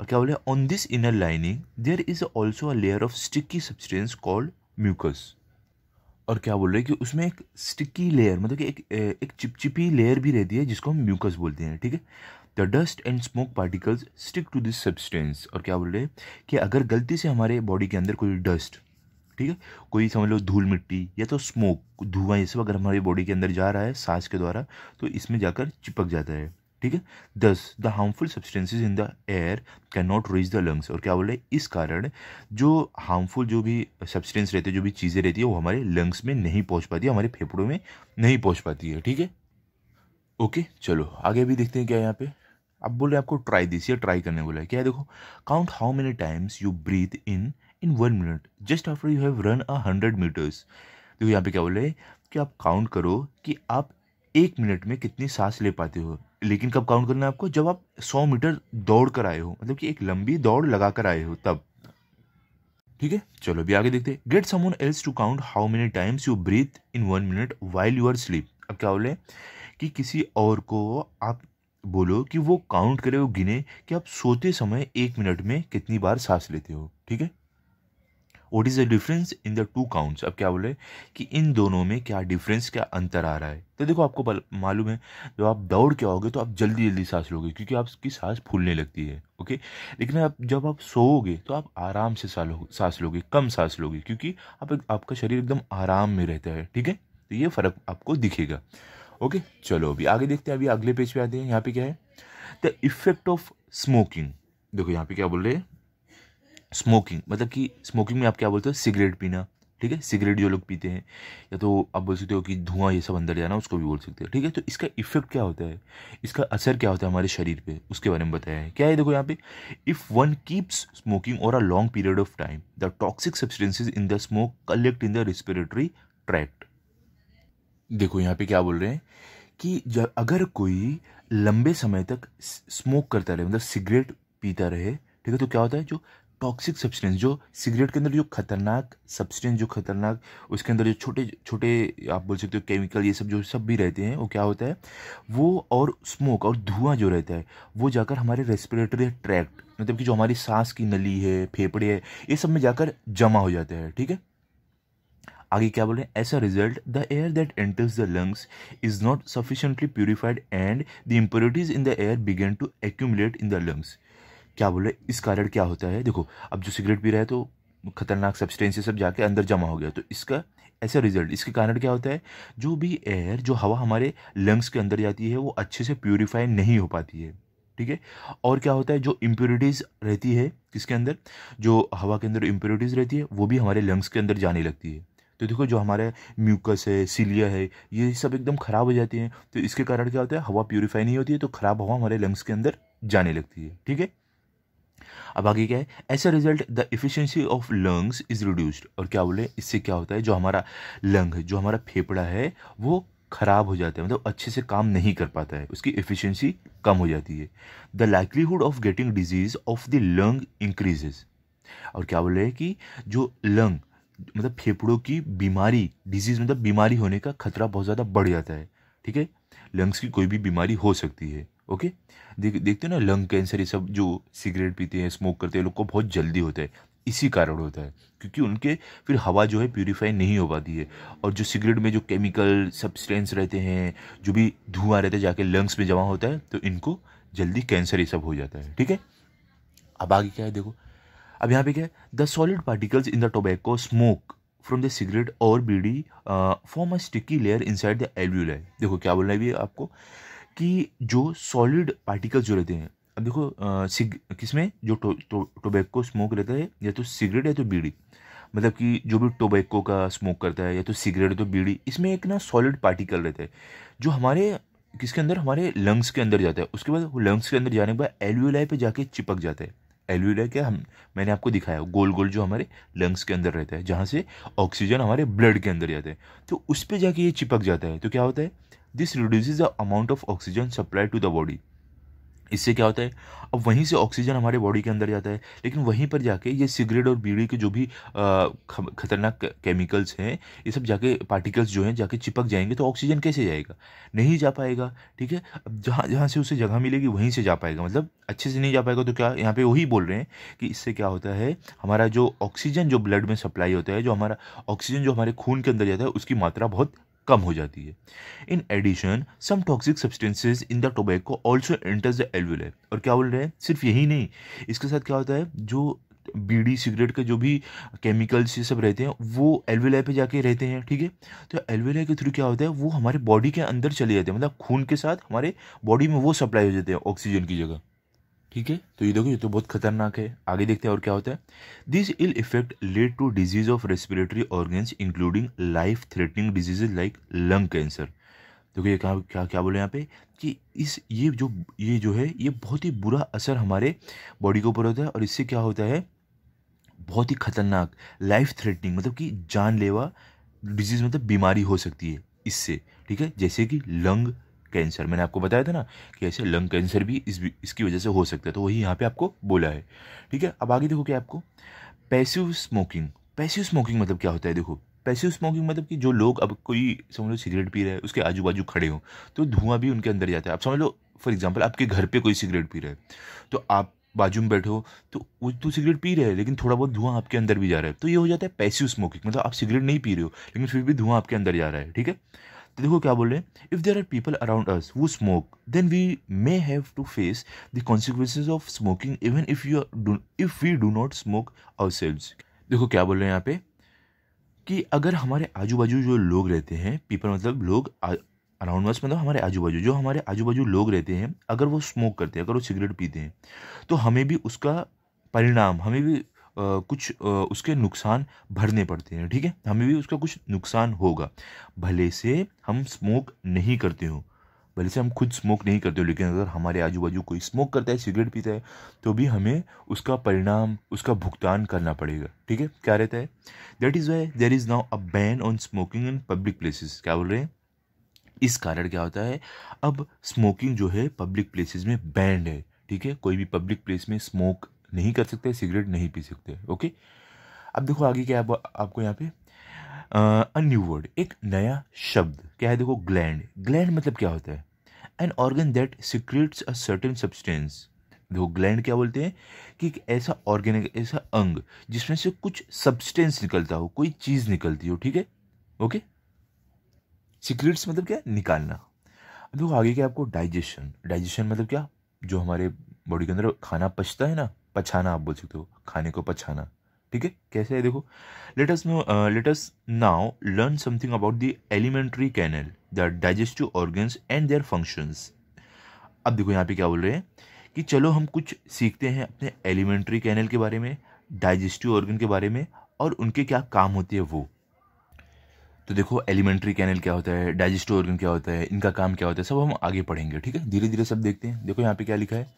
और क्या बोले on this inner lining there is also a layer of sticky substance called mucus और क्या बोल रहे हैं कि उसमें एक स्टिकी लेयर मतलब कि एक एक चिपचिपी लेयर भी रहती है जिसको हम म्यूकस बोलते हैं ठीक है the dust and smoke particles stick to this substance और क्या बोल रहे हैं कि अगर गलती से हमारे बॉडी के अंदर कोई डस्ट ठीक है कोई समझ लो धूल मिट्टी या तो स्मोक धुआं ये सब अगर हमारी बॉडी के अंदर जा रहा है सांस के द्वारा तो इसमें जाकर चिपक जाता है ठीक है thus the harmful substances in the air cannot reach the lungs और क्या बोल रहे इस कारण जो हार्मफुल जो भी सब्सटेंस रहते जो भी चीज़ें रहती है वो हमारे लंग्स में नहीं पहुँच पाती हमारे फेफड़ों में नहीं पहुँच पाती है ठीक है ओके चलो आगे भी देखते हैं क्या यहाँ पे अब बोल रहे आपको ट्राई दिस या ट्राई करने बोला है क्या है देखो count how many times you breathe in in one minute just after you have run a hundred metres देखो यहाँ पे क्या बोल रहे हैं कि आप काउंट करो कि आप एक मिनट में कितनी सांस ले पाते हो लेकिन कब काउंट करना है आपको जब आप सौ मीटर दौड़ कर आए हो मतलब कि एक लंबी दौड़ लगा कर आए हो तब ठीक है चलो अभी आगे देखते हैं get someone else to count how many times you breathe in one minute while you are sleep अब क्या बोले कि किसी और को आप बोलो कि वो काउंट करे वो गिने कि आप सोते समय एक मिनट में कितनी बार सांस लेते हो ठीक है what is the difference in the two counts अब क्या बोले कि इन दोनों में क्या डिफरेंस क्या अंतर आ रहा है तो देखो आपको मालूम है जब आप दौड़ के आओगे तो आप जल्दी जल्दी सांस लोगे क्योंकि आपकी सांस फूलने लगती है ओके लेकिन आप जब आप सोओगे तो आप आराम से सांस लोगे कम सांस लोगे क्योंकि आप आपका शरीर एकदम आराम में रहता है ठीक है तो ये फ़र्क आपको दिखेगा ओके चलो अभी आगे देखते हैं अभी अगले पेज पे आते हैं यहाँ पे क्या है द इफेक्ट ऑफ स्मोकिंग देखो यहाँ पे क्या बोल रहे हैं स्मोकिंग मतलब कि स्मोकिंग में आप क्या बोलते हो सिगरेट पीना ठीक है सिगरेट जो लोग पीते हैं या तो आप बोल सकते हो कि धुआं ये सब अंदर जाना उसको भी बोल सकते हो ठीक है तो इसका इफेक्ट क्या होता है इसका असर क्या होता है हमारे शरीर पे उसके बारे में बताया है क्या है देखो यहाँ पे if one keeps smoking over a long period of time the toxic substances in the smoke collect in the respiratory tract देखो यहाँ पे क्या बोल रहे हैं कि जब अगर कोई लंबे समय तक स्मोक करता रहे मतलब सिगरेट पीता रहे ठीक है तो क्या होता है जो टॉक्सिक सब्सटेंस जो सिगरेट के अंदर जो खतरनाक सब्सटेंस जो खतरनाक उसके अंदर जो छोटे छोटे आप बोल सकते हो केमिकल ये सब जो सब भी रहते हैं वो क्या होता है वो और स्मोक और धुआं जो रहता है वो जाकर हमारे रेस्पिरेटरी ट्रैक्ट मतलब कि जो हमारी सांस की नली है फेफड़े है ये सब में जाकर जमा हो जाता है ठीक है आगे क्या बोल रहे हैं as a result the air that enters the lungs is not sufficiently purified and the impurities in the air begin to accumulate in the lungs क्या बोल रहे इस कारण क्या होता है देखो अब जो सिगरेट पी रहा है तो खतरनाक सब्सटेंस सब जाके अंदर जमा हो गया तो इसका ऐसा रिजल्ट इसके कारण क्या होता है जो भी एयर जो हवा हमारे लंग्स के अंदर जाती है वो अच्छे से प्योरीफाई नहीं हो पाती है ठीक है और क्या होता है जो इम्प्योरिटीज़ रहती है किसके अंदर जो हवा के अंदर इम्प्योरिटीज़ रहती है वो भी हमारे लंग्स के अंदर जाने लगती है तो देखो जो हमारे म्यूकस है सीलिया है ये सब एकदम ख़राब हो जाती हैं तो इसके कारण क्या होता है हवा प्योरीफाई नहीं होती है तो ख़राब हवा हमारे लंग्स के अंदर जाने लगती है ठीक है अब आगे क्या है as a result the efficiency of lungs is reduced और क्या बोले इससे क्या होता है जो हमारा लंग जो हमारा फेफड़ा है वो खराब हो जाता है मतलब अच्छे से काम नहीं कर पाता है उसकी एफिशिएंसी कम हो जाती है the likelihood of getting disease of the lung increases और क्या बोले कि जो लंग मतलब फेफड़ों की बीमारी डिजीज मतलब बीमारी होने का खतरा बहुत ज़्यादा बढ़ जाता है ठीक है लंग्स की कोई भी बीमारी हो सकती है ओके देख देखते हो ना लंग कैंसर ये सब जो सिगरेट पीते हैं स्मोक करते हैं लोग को बहुत जल्दी होता है इसी कारण होता है क्योंकि उनके फिर हवा जो है प्यूरीफाई नहीं हो पाती है और जो सिगरेट में जो केमिकल सब्सटेंस रहते हैं जो भी धुआं रहता है जाके लंग्स में जमा होता है तो इनको जल्दी कैंसर ये सब हो जाता है ठीक है अब आगे क्या है देखो अब यहाँ पे क्या है the solid particles in the tobacco smoke from the cigarette और bidi form a sticky layer inside the alveoli देखो क्या बोलना है भी आपको कि जो सॉलिड पार्टिकल्स जो रहते हैं अब देखो सिग किसमें जो टो, टो, टोबैको स्मोक रहता है या तो सिगरेट या तो बीड़ी मतलब कि जो भी टोबैको का स्मोक करता है या तो सिगरेट या तो बीड़ी इसमें एक ना सॉलिड पार्टिकल रहता है जो हमारे किसके अंदर हमारे लंग्स के अंदर जाता है उसके बाद वो लंग्स के अंदर जाने के बाद एलवीलाई पे जाके चिपक जाता है एलवीलाई क्या हम मैंने आपको दिखाया गोल गोल जो हमारे लंग्स के अंदर रहता है जहाँ से ऑक्सीजन हमारे ब्लड के अंदर जाता है तो उस पर जाके ये चिपक जाता है तो क्या होता है this reduce the amount of oxygen supply to the body इससे क्या होता है अब वहीं से ऑक्सीजन हमारे बॉडी के अंदर जाता है लेकिन वहीं पर जाके ये सिगरेट और बीड़ी के जो भी खतरनाक केमिकल्स हैं ये सब जाके पार्टिकल्स जो हैं जाके चिपक जाएंगे तो ऑक्सीजन कैसे जाएगा नहीं जा पाएगा ठीक है अब जहाँ जहाँ से उसे जगह मिलेगी वहीं से जा पाएगा मतलब अच्छे से नहीं जा पाएगा तो क्या यहाँ पर वही बोल रहे हैं कि इससे क्या होता है हमारा जो ऑक्सीजन जो ब्लड में सप्लाई होता है जो हमारा ऑक्सीजन जो हमारे खून के अंदर जाता है उसकी मात्रा बहुत कम हो जाती है in addition some toxic substances in the tobacco also enters the alveolar और क्या बोल रहे हैं सिर्फ यही नहीं इसके साथ क्या होता है जो बीड़ी सिगरेट के जो भी केमिकल्स ये सब रहते हैं वो एलवेलाई पे जाके रहते हैं ठीक है तो एलवेलाई के थ्रू क्या होता है वो हमारे बॉडी के अंदर चले जाते हैं मतलब खून के साथ हमारे बॉडी में वो सप्लाई हो जाते हैं ऑक्सीजन की जगह ठीक है तो ये देखो ये तो बहुत खतरनाक है आगे देखते हैं और क्या होता है this ill effect lead to disease of respiratory organs including life threatening diseases like lung cancer देखो ये कहाँ क्या क्या बोले यहाँ पे कि इस ये जो ये जो है ये बहुत ही बुरा असर हमारे बॉडी के ऊपर होता है और इससे क्या होता है बहुत ही खतरनाक लाइफ थ्रेटनिंग मतलब कि जानलेवा डिजीज़ मतलब बीमारी हो सकती है इससे ठीक है जैसे कि लंग कैंसर मैंने आपको बताया था ना कि ऐसे लंग कैंसर भी इस इसकी वजह से हो सकता है तो वही यहाँ पे आपको बोला है ठीक है अब आगे देखो क्या आपको पैसिव स्मोकिंग पैसिव स्मोकिंग मतलब क्या होता है देखो पैसिव स्मोकिंग मतलब कि जो लोग अब कोई समझ लो सिगरेट पी रहे हैं उसके आजू बाजू खड़े हों तो धुआं भी उनके अंदर जाता है आप समझ लो फॉर एग्जाम्पल आपके घर पर कोई सिगरेट पी रहा है तो आप बाजू में बैठो तो वो तो सिगरेट पी रहे हैं लेकिन थोड़ा बहुत धुआं आपके अंदर भी जा रहा है तो ये हो जाता है पैसिव स्मोकिंग मतलब आप सिगरेट नहीं पी रहे हो लेकिन फिर भी धुआं आपके अंदर जा रहा है ठीक है तो देखो क्या बोल रहे हैं if there are people around us who smoke then we may have to face the consequences of smoking even if you if we do not smoke ourselves देखो क्या बोल रहे हैं यहाँ पे कि अगर हमारे आजू बाजू जो लोग रहते हैं पीपल मतलब लोग अराउंड अस मतलब हमारे आजू बाजू जो हमारे आजू बाजू लोग रहते हैं अगर वो स्मोक करते हैं अगर वो सिगरेट पीते हैं तो हमें भी उसका परिणाम हमें भी कुछ उसके नुकसान भरने पड़ते हैं ठीक है हमें भी उसका कुछ नुकसान होगा भले से हम स्मोक नहीं करते हो भले से हम खुद स्मोक नहीं करते हो लेकिन अगर हमारे आजू बाजू कोई स्मोक करता है सिगरेट पीता है तो भी हमें उसका परिणाम उसका भुगतान करना पड़ेगा ठीक है क्या रहता है that is why there is now a ban on smoking in public places क्या बोल रहे हैं इस कारण क्या होता है अब स्मोकिंग जो है पब्लिक प्लेसेस में बैंड है ठीक है कोई भी पब्लिक प्लेस में स्मोक नहीं कर सकते सिगरेट नहीं पी सकते ओके अब देखो आगे क्या आप, आपको यहाँ पे अ न्यू वर्ड एक नया शब्द क्या है देखो ग्लैंड ग्लैंड मतलब क्या होता है an organ that secretes a certain substance देखो ग्लैंड क्या बोलते हैं कि एक ऐसा ऑर्गेन ऐसा अंग जिसमें से कुछ सब्सटेंस निकलता हो कोई चीज़ निकलती हो ठीक है ओके सिक्रेट्स मतलब क्या निकालना देखो आगे क्या आपको डाइजेशन डाइजेशन मतलब क्या जो हमारे बॉडी के अंदर खाना पचता है ना पछाना आप बोल सकते हो खाने को पछाना ठीक है कैसे है देखो let's know let's now learn something about the alimentary canal the digestive organs and their functions अब देखो यहाँ पे क्या बोल रहे हैं कि चलो हम कुछ सीखते हैं अपने एलिमेंट्री कैनल के बारे में डाइजेस्टिव ऑर्गन के बारे में और उनके क्या काम होते हैं वो तो देखो एलिमेंट्री कैनल क्या होता है डाइजेस्टिव ऑर्गन क्या होता है इनका काम क्या होता है सब हम आगे पढ़ेंगे ठीक है धीरे धीरे सब देखते हैं देखो यहाँ पे क्या लिखा है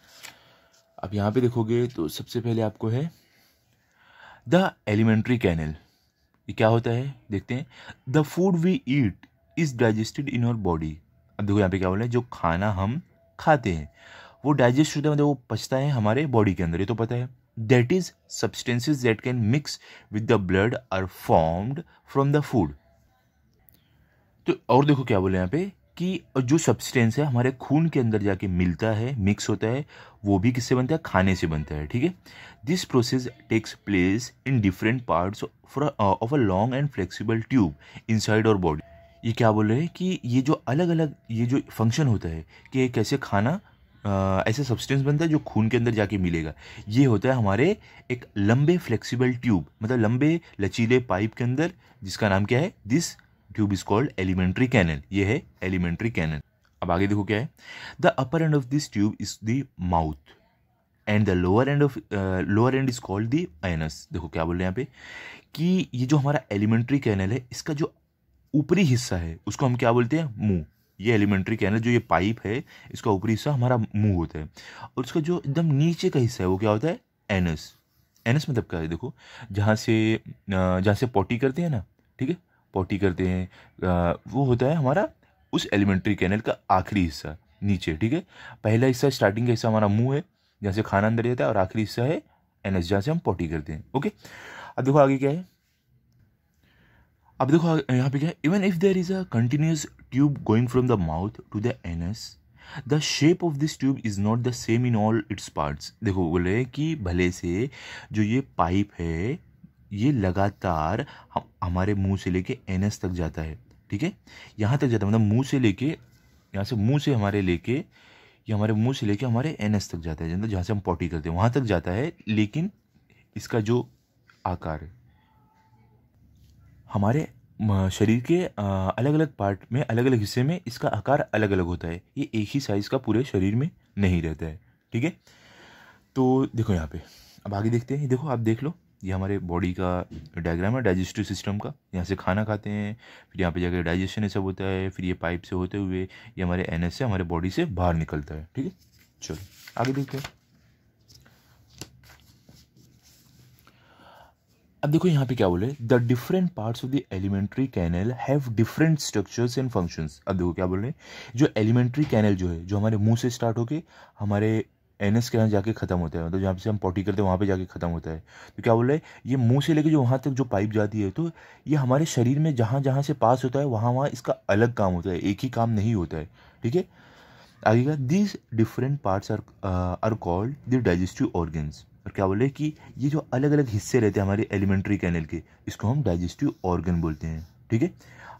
आप यहाँ पे देखोगे तो सबसे पहले आपको है द एलिमेंट्री कैनल ये क्या होता है देखते हैं the food we eat is digested in your body अब देखो यहाँ पे क्या बोल रहे हैं जो खाना हम खाते हैं वो डाइजेस्ट होता है मतलब वो पचता है हमारे बॉडी के अंदर ये तो पता है that is substances that can mix with the blood are formed from the food तो और देखो क्या बोले यहाँ पे कि जो सब्सटेंस है हमारे खून के अंदर जाके मिलता है मिक्स होता है वो भी किससे बनता है खाने से बनता है ठीक है this process takes place in different parts of a long and flexible tube inside our body ये क्या बोल रहे हैं कि ये जो अलग अलग ये जो फंक्शन होता है कि कैसे खाना ऐसा सब्सटेंस बनता है जो खून के अंदर जाके मिलेगा ये होता है हमारे एक लंबे फ्लेक्सिबल ट्यूब मतलब लंबे लचीले पाइप के अंदर जिसका नाम क्या है this tube is called alimentary canal ये है एलिमेंट्री कैनल अब आगे देखो क्या है the upper end of this tube is the mouth and the lower end of lower end is called the anus देखो क्या बोल रहे हैं यहाँ पे कि ये जो हमारा एलिमेंट्री कैनल है इसका जो ऊपरी हिस्सा है उसको हम क्या बोलते हैं मुंह ये एलिमेंट्री कैनल जो ये पाइप है इसका ऊपरी हिस्सा हमारा मुंह होता है और उसका जो एकदम नीचे का हिस्सा है वो क्या होता है एनस एनस मतलब क्या है देखो जहाँ से जहाँ से पॉटी करते हैं ना ठीक है पोटी करते हैं वो होता है हमारा उस एलिमेंट्री कैनल का आखिरी हिस्सा नीचे ठीक है पहला हिस्सा स्टार्टिंग का हिस्सा हमारा मुंह है जहाँ से खाना अंदर जाता है और आखिरी हिस्सा है एनएस जहाँ से हम पोटी करते हैं ओके अब देखो आगे क्या है अब देखो यहाँ पे क्या है even if there is a continuous tube going from the mouth to the anus the shape of this tube is not the same in all its parts देखो बोले कि भले से जो ये पाइप है ये लगातार हम हमारे मुंह से लेके एनएस तक जाता है ठीक है यहाँ तक जाता है मतलब मुंह से लेके यहाँ से मुंह से हमारे लेके ये हमारे मुंह से लेके हमारे एनएस तक जाता है मतलब जहाँ से हम पॉटी करते हैं वहाँ तक जाता है लेकिन इसका जो आकार है हमारे शरीर के अलग अलग पार्ट में अलग अलग हिस्से में इसका आकार अलग अलग होता है ये एक ही साइज़ का पूरे शरीर में नहीं रहता है ठीक है तो देखो यहाँ पे अब आगे देखते हैं देखो आप देख लो ये हमारे बॉडी का डायग्राम है डाइजेस्टिव सिस्टम का यहाँ से खाना खाते हैं फिर यहाँ पे जाकर डाइजेशन ये सब होता है फिर ये पाइप से होते हुए ये हमारे एन से हमारे बॉडी से बाहर निकलता है ठीक है चलो आगे देखते हैं अब देखो यहाँ पे क्या बोले the different parts of the alimentary canal have different structures and functions अब देखो क्या बोल रहे हैं जो एलिमेंट्री कैनल जो है जो हमारे मुंह से स्टार्ट होके हमारे एन एस के यहाँ जाके ख़त्म होता है मतलब जहाँ से हम पॉटी करते हैं वहाँ पे जाके ख़त्म होता है तो क्या बोल रहे ये मुंह से लेके जो वहाँ तक जो पाइप जाती है तो ये हमारे शरीर में जहाँ जहाँ से पास होता है वहाँ वहाँ इसका अलग काम होता है एक ही काम नहीं होता है ठीक है आगे का these different parts are are called the digestive organs और क्या बोले कि ये जो अलग अलग हिस्से रहते हैं हमारे एलिमेंट्री कैनल के इसको हम डाइजेस्टिव ऑर्गन बोलते हैं ठीक है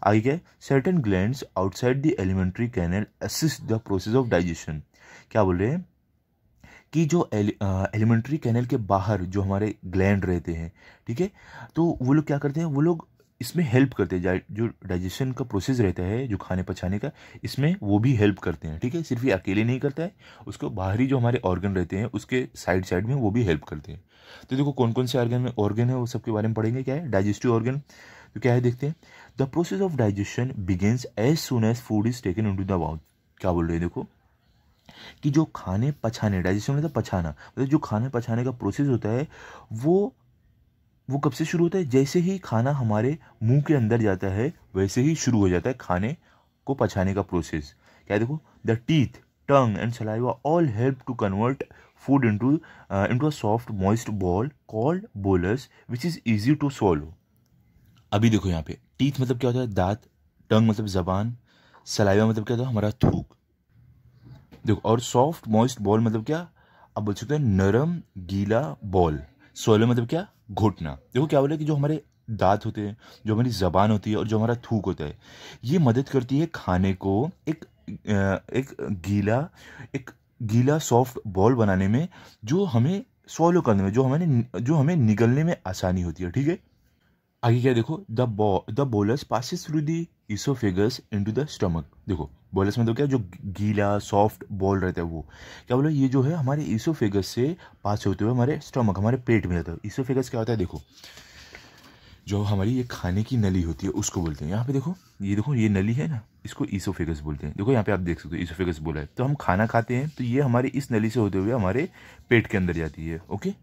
आगे क्या है certain gland outside the alimentary canal assist the process of digestion क्या बोल रहे हैं कि जो एलिमेंट्री कैनल के बाहर जो हमारे ग्लैंड रहते हैं ठीक है तो वो लोग क्या करते हैं वो लोग इसमें हेल्प करते हैं जो डाइजेशन का प्रोसेस रहता है जो खाने पचाने का इसमें वो भी हेल्प करते हैं ठीक है सिर्फ ये अकेले नहीं करता है उसको बाहरी जो हमारे ऑर्गन रहते हैं उसके साइड साइड में वो भी हेल्प करते हैं तो देखो कौन कौन से ऑर्गन में ऑर्गन है वो सबके बारे में पढ़ेंगे क्या है डाइजेस्टिव ऑर्गन तो क्या है देखते हैं the process of digestion begins as soon as food is taken in the mouth क्या बोल रहे हैं देखो कि जो खाने पछाने डाइजेशन होता है तो पछाना मतलब जो खाने पछाने का प्रोसेस होता है वो वो कब से शुरू होता है जैसे ही खाना हमारे मुंह के अंदर जाता है वैसे ही शुरू हो जाता है खाने को पछाने का प्रोसेस क्या देखो the teeth tongue and saliva all help to convert food into into a soft moist ball called bolus which is easy to swallow अभी देखो यहाँ पे टीथ मतलब क्या होता है दांत टंग मतलब जबान सलाइवा मतलब क्या होता है हमारा थूक देखो और सॉफ्ट मॉइस्ट बॉल मतलब क्या आप बोल सकते हैं नरम गीला बॉल सोलो मतलब क्या घुटना देखो क्या बोले कि जो हमारे दांत होते हैं जो हमारी ज़बान होती है और जो हमारा थूक होता है ये मदद करती है खाने को एक एक गीला एक गीला सॉफ्ट बॉल बनाने में जो हमें सॉलो करने में जो हमें जो हमें निगलने में आसानी होती है ठीक है आगे क्या देखो द बॉ the bolus passes through the oesophagus to the stomach देखो बोलस मतलब क्या जो गीला सॉफ्ट बॉल रहता है वो क्या बोला ये जो है हमारे इसोफेगस से पास होते हुए हमारे स्टमक हमारे पेट में जाता है इसोफेगस क्या होता है देखो जो हमारी ये खाने की नली होती है उसको बोलते हैं यहाँ पे देखो ये देखो ये नली है ना इसको ईसोफेगस बोलते हैं देखो यहाँ पे आप देख सकते हो ईसोफेगस बोला है तो हम खाना खाते हैं तो ये हमारे इस नली से होते हुए हमारे पेट के अंदर जाती है ओके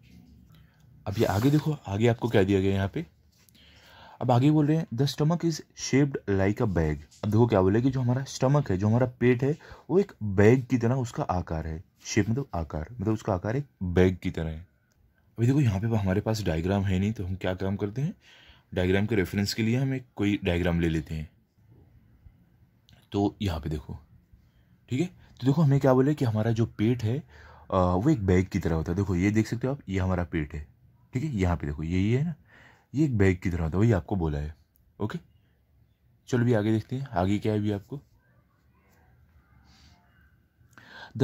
अब ये आगे देखो आगे आपको क्या दिया गया यहाँ पे अब आगे बोल रहे हैं the stomach is shaped like a bag अब देखो क्या बोले कि जो हमारा स्टमक है जो हमारा पेट है वो एक बैग की तरह उसका आकार है शेप मतलब आकार मतलब उसका आकार एक बैग की तरह है अभी देखो यहाँ पे हमारे पास डायग्राम है नहीं तो हम क्या काम करते हैं डायग्राम के रेफरेंस के लिए हम एक कोई डायग्राम ले लेते हैं तो यहाँ पे देखो ठीक है तो देखो हमें क्या बोले कि हमारा जो पेट है वो एक बैग की तरह होता है देखो ये देख सकते हो आप ये हमारा पेट है ठीक है यहाँ पे देखो यही है ना ये एक बैग की तरह था वही आपको बोला है ओके चलो भी आगे देखते हैं आगे क्या है अभी आपको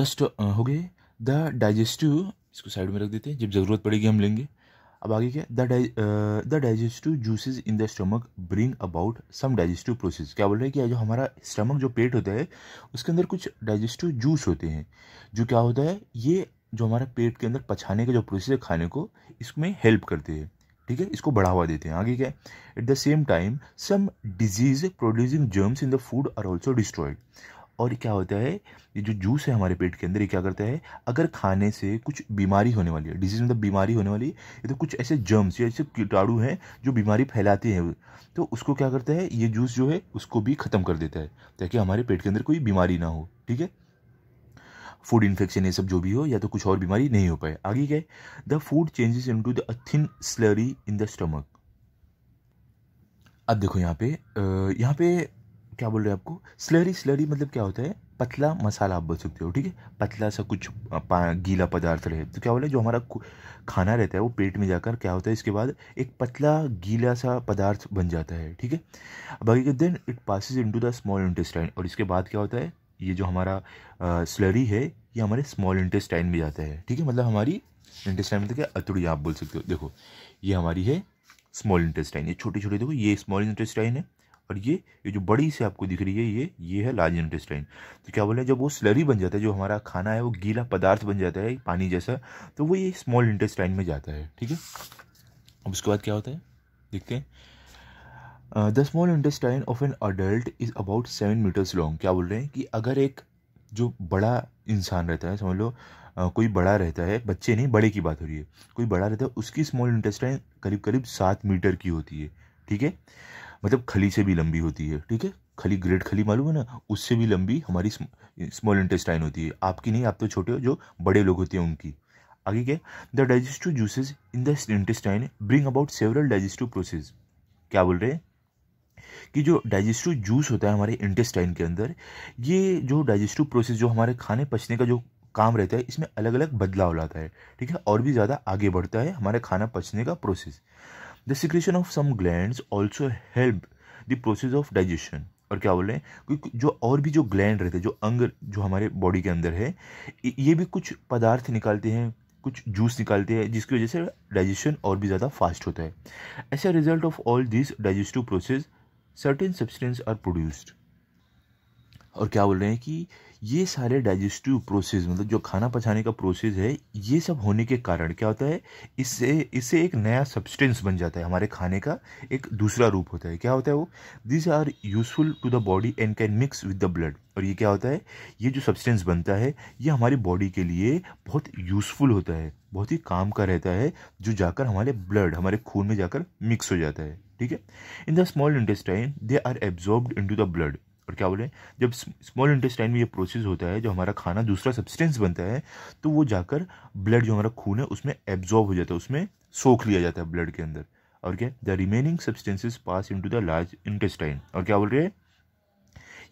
दस हो गए द डाइजेस्टिव इसको साइड में रख देते हैं जब ज़रूरत पड़ेगी हम लेंगे अब आगे क्या the digestive juices in the stomach bring about some digestive process क्या बोल रहे हैं कि जो हमारा स्टमक जो पेट होता है उसके अंदर कुछ डाइजेस्टिव जूस होते हैं जो क्या होता है ये जो हमारा पेट के अंदर पछाने का जो प्रोसेस है खाने को इसमें हेल्प करते हैं ठीक है इसको बढ़ावा देते हैं आगे क्या है at the same time some disease producing germs in the food are also destroyed और क्या होता है ये जो जूस है हमारे पेट के अंदर ये क्या करता है अगर खाने से कुछ बीमारी होने वाली है डिजीज मतलब बीमारी होने वाली है ये तो कुछ ऐसे जर्म्स या ऐसे कीटाणु हैं जो बीमारी फैलाते हैं तो उसको क्या करता है ये जूस जो है उसको भी ख़त्म कर देता है ताकि हमारे पेट के अंदर कोई बीमारी ना हो ठीक है फूड इन्फेक्शन ये सब जो भी हो या तो कुछ और बीमारी नहीं हो पाए आगे क्या है the food changes in to the thin slurry in the stomach अब देखो यहाँ पे यहाँ पे क्या बोल रहे हैं आपको स्लरी स्लरी मतलब क्या होता है पतला मसाला आप बोल सकते हो ठीक है पतला सा कुछ गीला पदार्थ रहे तो क्या बोले जो हमारा खाना रहता है वो पेट में जाकर क्या होता है इसके बाद एक पतला गीला सा पदार्थ बन जाता है ठीक है बाकी then it passes into the small intestine और इसके बाद क्या होता है ये जो हमारा स्लरी है ये हमारे स्मॉल इंटेस्टाइन में जाता है ठीक है मतलब हमारी इंटेस्टाइन मतलब तो क्या अतुड़ी आप बोल सकते हो देखो ये हमारी है स्मॉल इंटेस्टाइन ये छोटे छोटे देखो ये स्मॉल इंटेस्टाइन है और ये ये जो बड़ी से आपको दिख रही है ये ये है लार्ज इंटेस्टाइन तो क्या बोले जब वो स्लरी बन जाता है जो हमारा खाना है वो गीला पदार्थ बन जाता है पानी जैसा तो वो ये स्मॉल इंटेस्टाइन में जाता है ठीक है अब उसके बाद क्या होता है देखते हैं the small intestine of an adult is about seven metres long क्या बोल रहे हैं कि अगर एक जो बड़ा इंसान रहता है समझ लो uh, कोई बड़ा रहता है बच्चे नहीं बड़े की बात हो रही है कोई बड़ा रहता है उसकी स्मॉल इंटेस्टाइन करीब करीब सात मीटर की होती है ठीक है मतलब खली से भी लंबी होती है ठीक है खली ग्रेट खली मालूम है ना उससे भी लंबी हमारी स्मॉल इंटेस्टाइन होती है आपकी नहीं आप तो छोटे हो जो बड़े लोग होते हैं उनकी आगे क्या the digestive juices in the intestine bring about several digestive process क्या बोल रहे हैं कि जो डाइजेस्टिव जूस होता है हमारे इंटेस्टाइन के अंदर ये जो डाइजेस्टिव प्रोसेस जो हमारे खाने पचने का जो काम रहता है इसमें अलग अलग बदलाव लाता है ठीक है और भी ज़्यादा आगे बढ़ता है हमारे खाना पचने का process the secretion of some gland also help the process of digestion और क्या बोल रहे हैं जो और भी जो ग्लैंड रहते हैं जो अंग जो हमारे बॉडी के अंदर है ये भी कुछ पदार्थ निकालते हैं कुछ जूस निकालते हैं जिसकी वजह से डाइजेशन और भी ज़्यादा फास्ट होता है as result of all this digestive process certain substance are produced और क्या बोल रहे हैं कि ये सारे डाइजेस्टिव प्रोसेस मतलब जो खाना पचाने का प्रोसेस है ये सब होने के कारण क्या होता है इससे इससे एक नया सब्सटेंस बन जाता है हमारे खाने का एक दूसरा रूप होता है क्या होता है वो this are useful to the body and can mix with the blood और ये क्या होता है ये जो सब्सटेंस बनता है ये हमारी बॉडी के लिए बहुत यूज़फुल होता है बहुत ही काम का रहता है जो जाकर हमारे ब्लड हमारे खून में जाकर मिक्स हो जाता है ठीक है in the small intestine they are absorb in the blood और क्या बोले जब स्मॉल इंटेस्टाइन में ये प्रोसेस होता है जो हमारा खाना दूसरा सब्सटेंस बनता है तो वो जाकर ब्लड जो हमारा खून है उसमें एब्जॉर्ब हो जाता है उसमें सोख लिया जाता है ब्लड के अंदर और क्या the remaining substances pass in to the large intestine और क्या बोल रहे हैं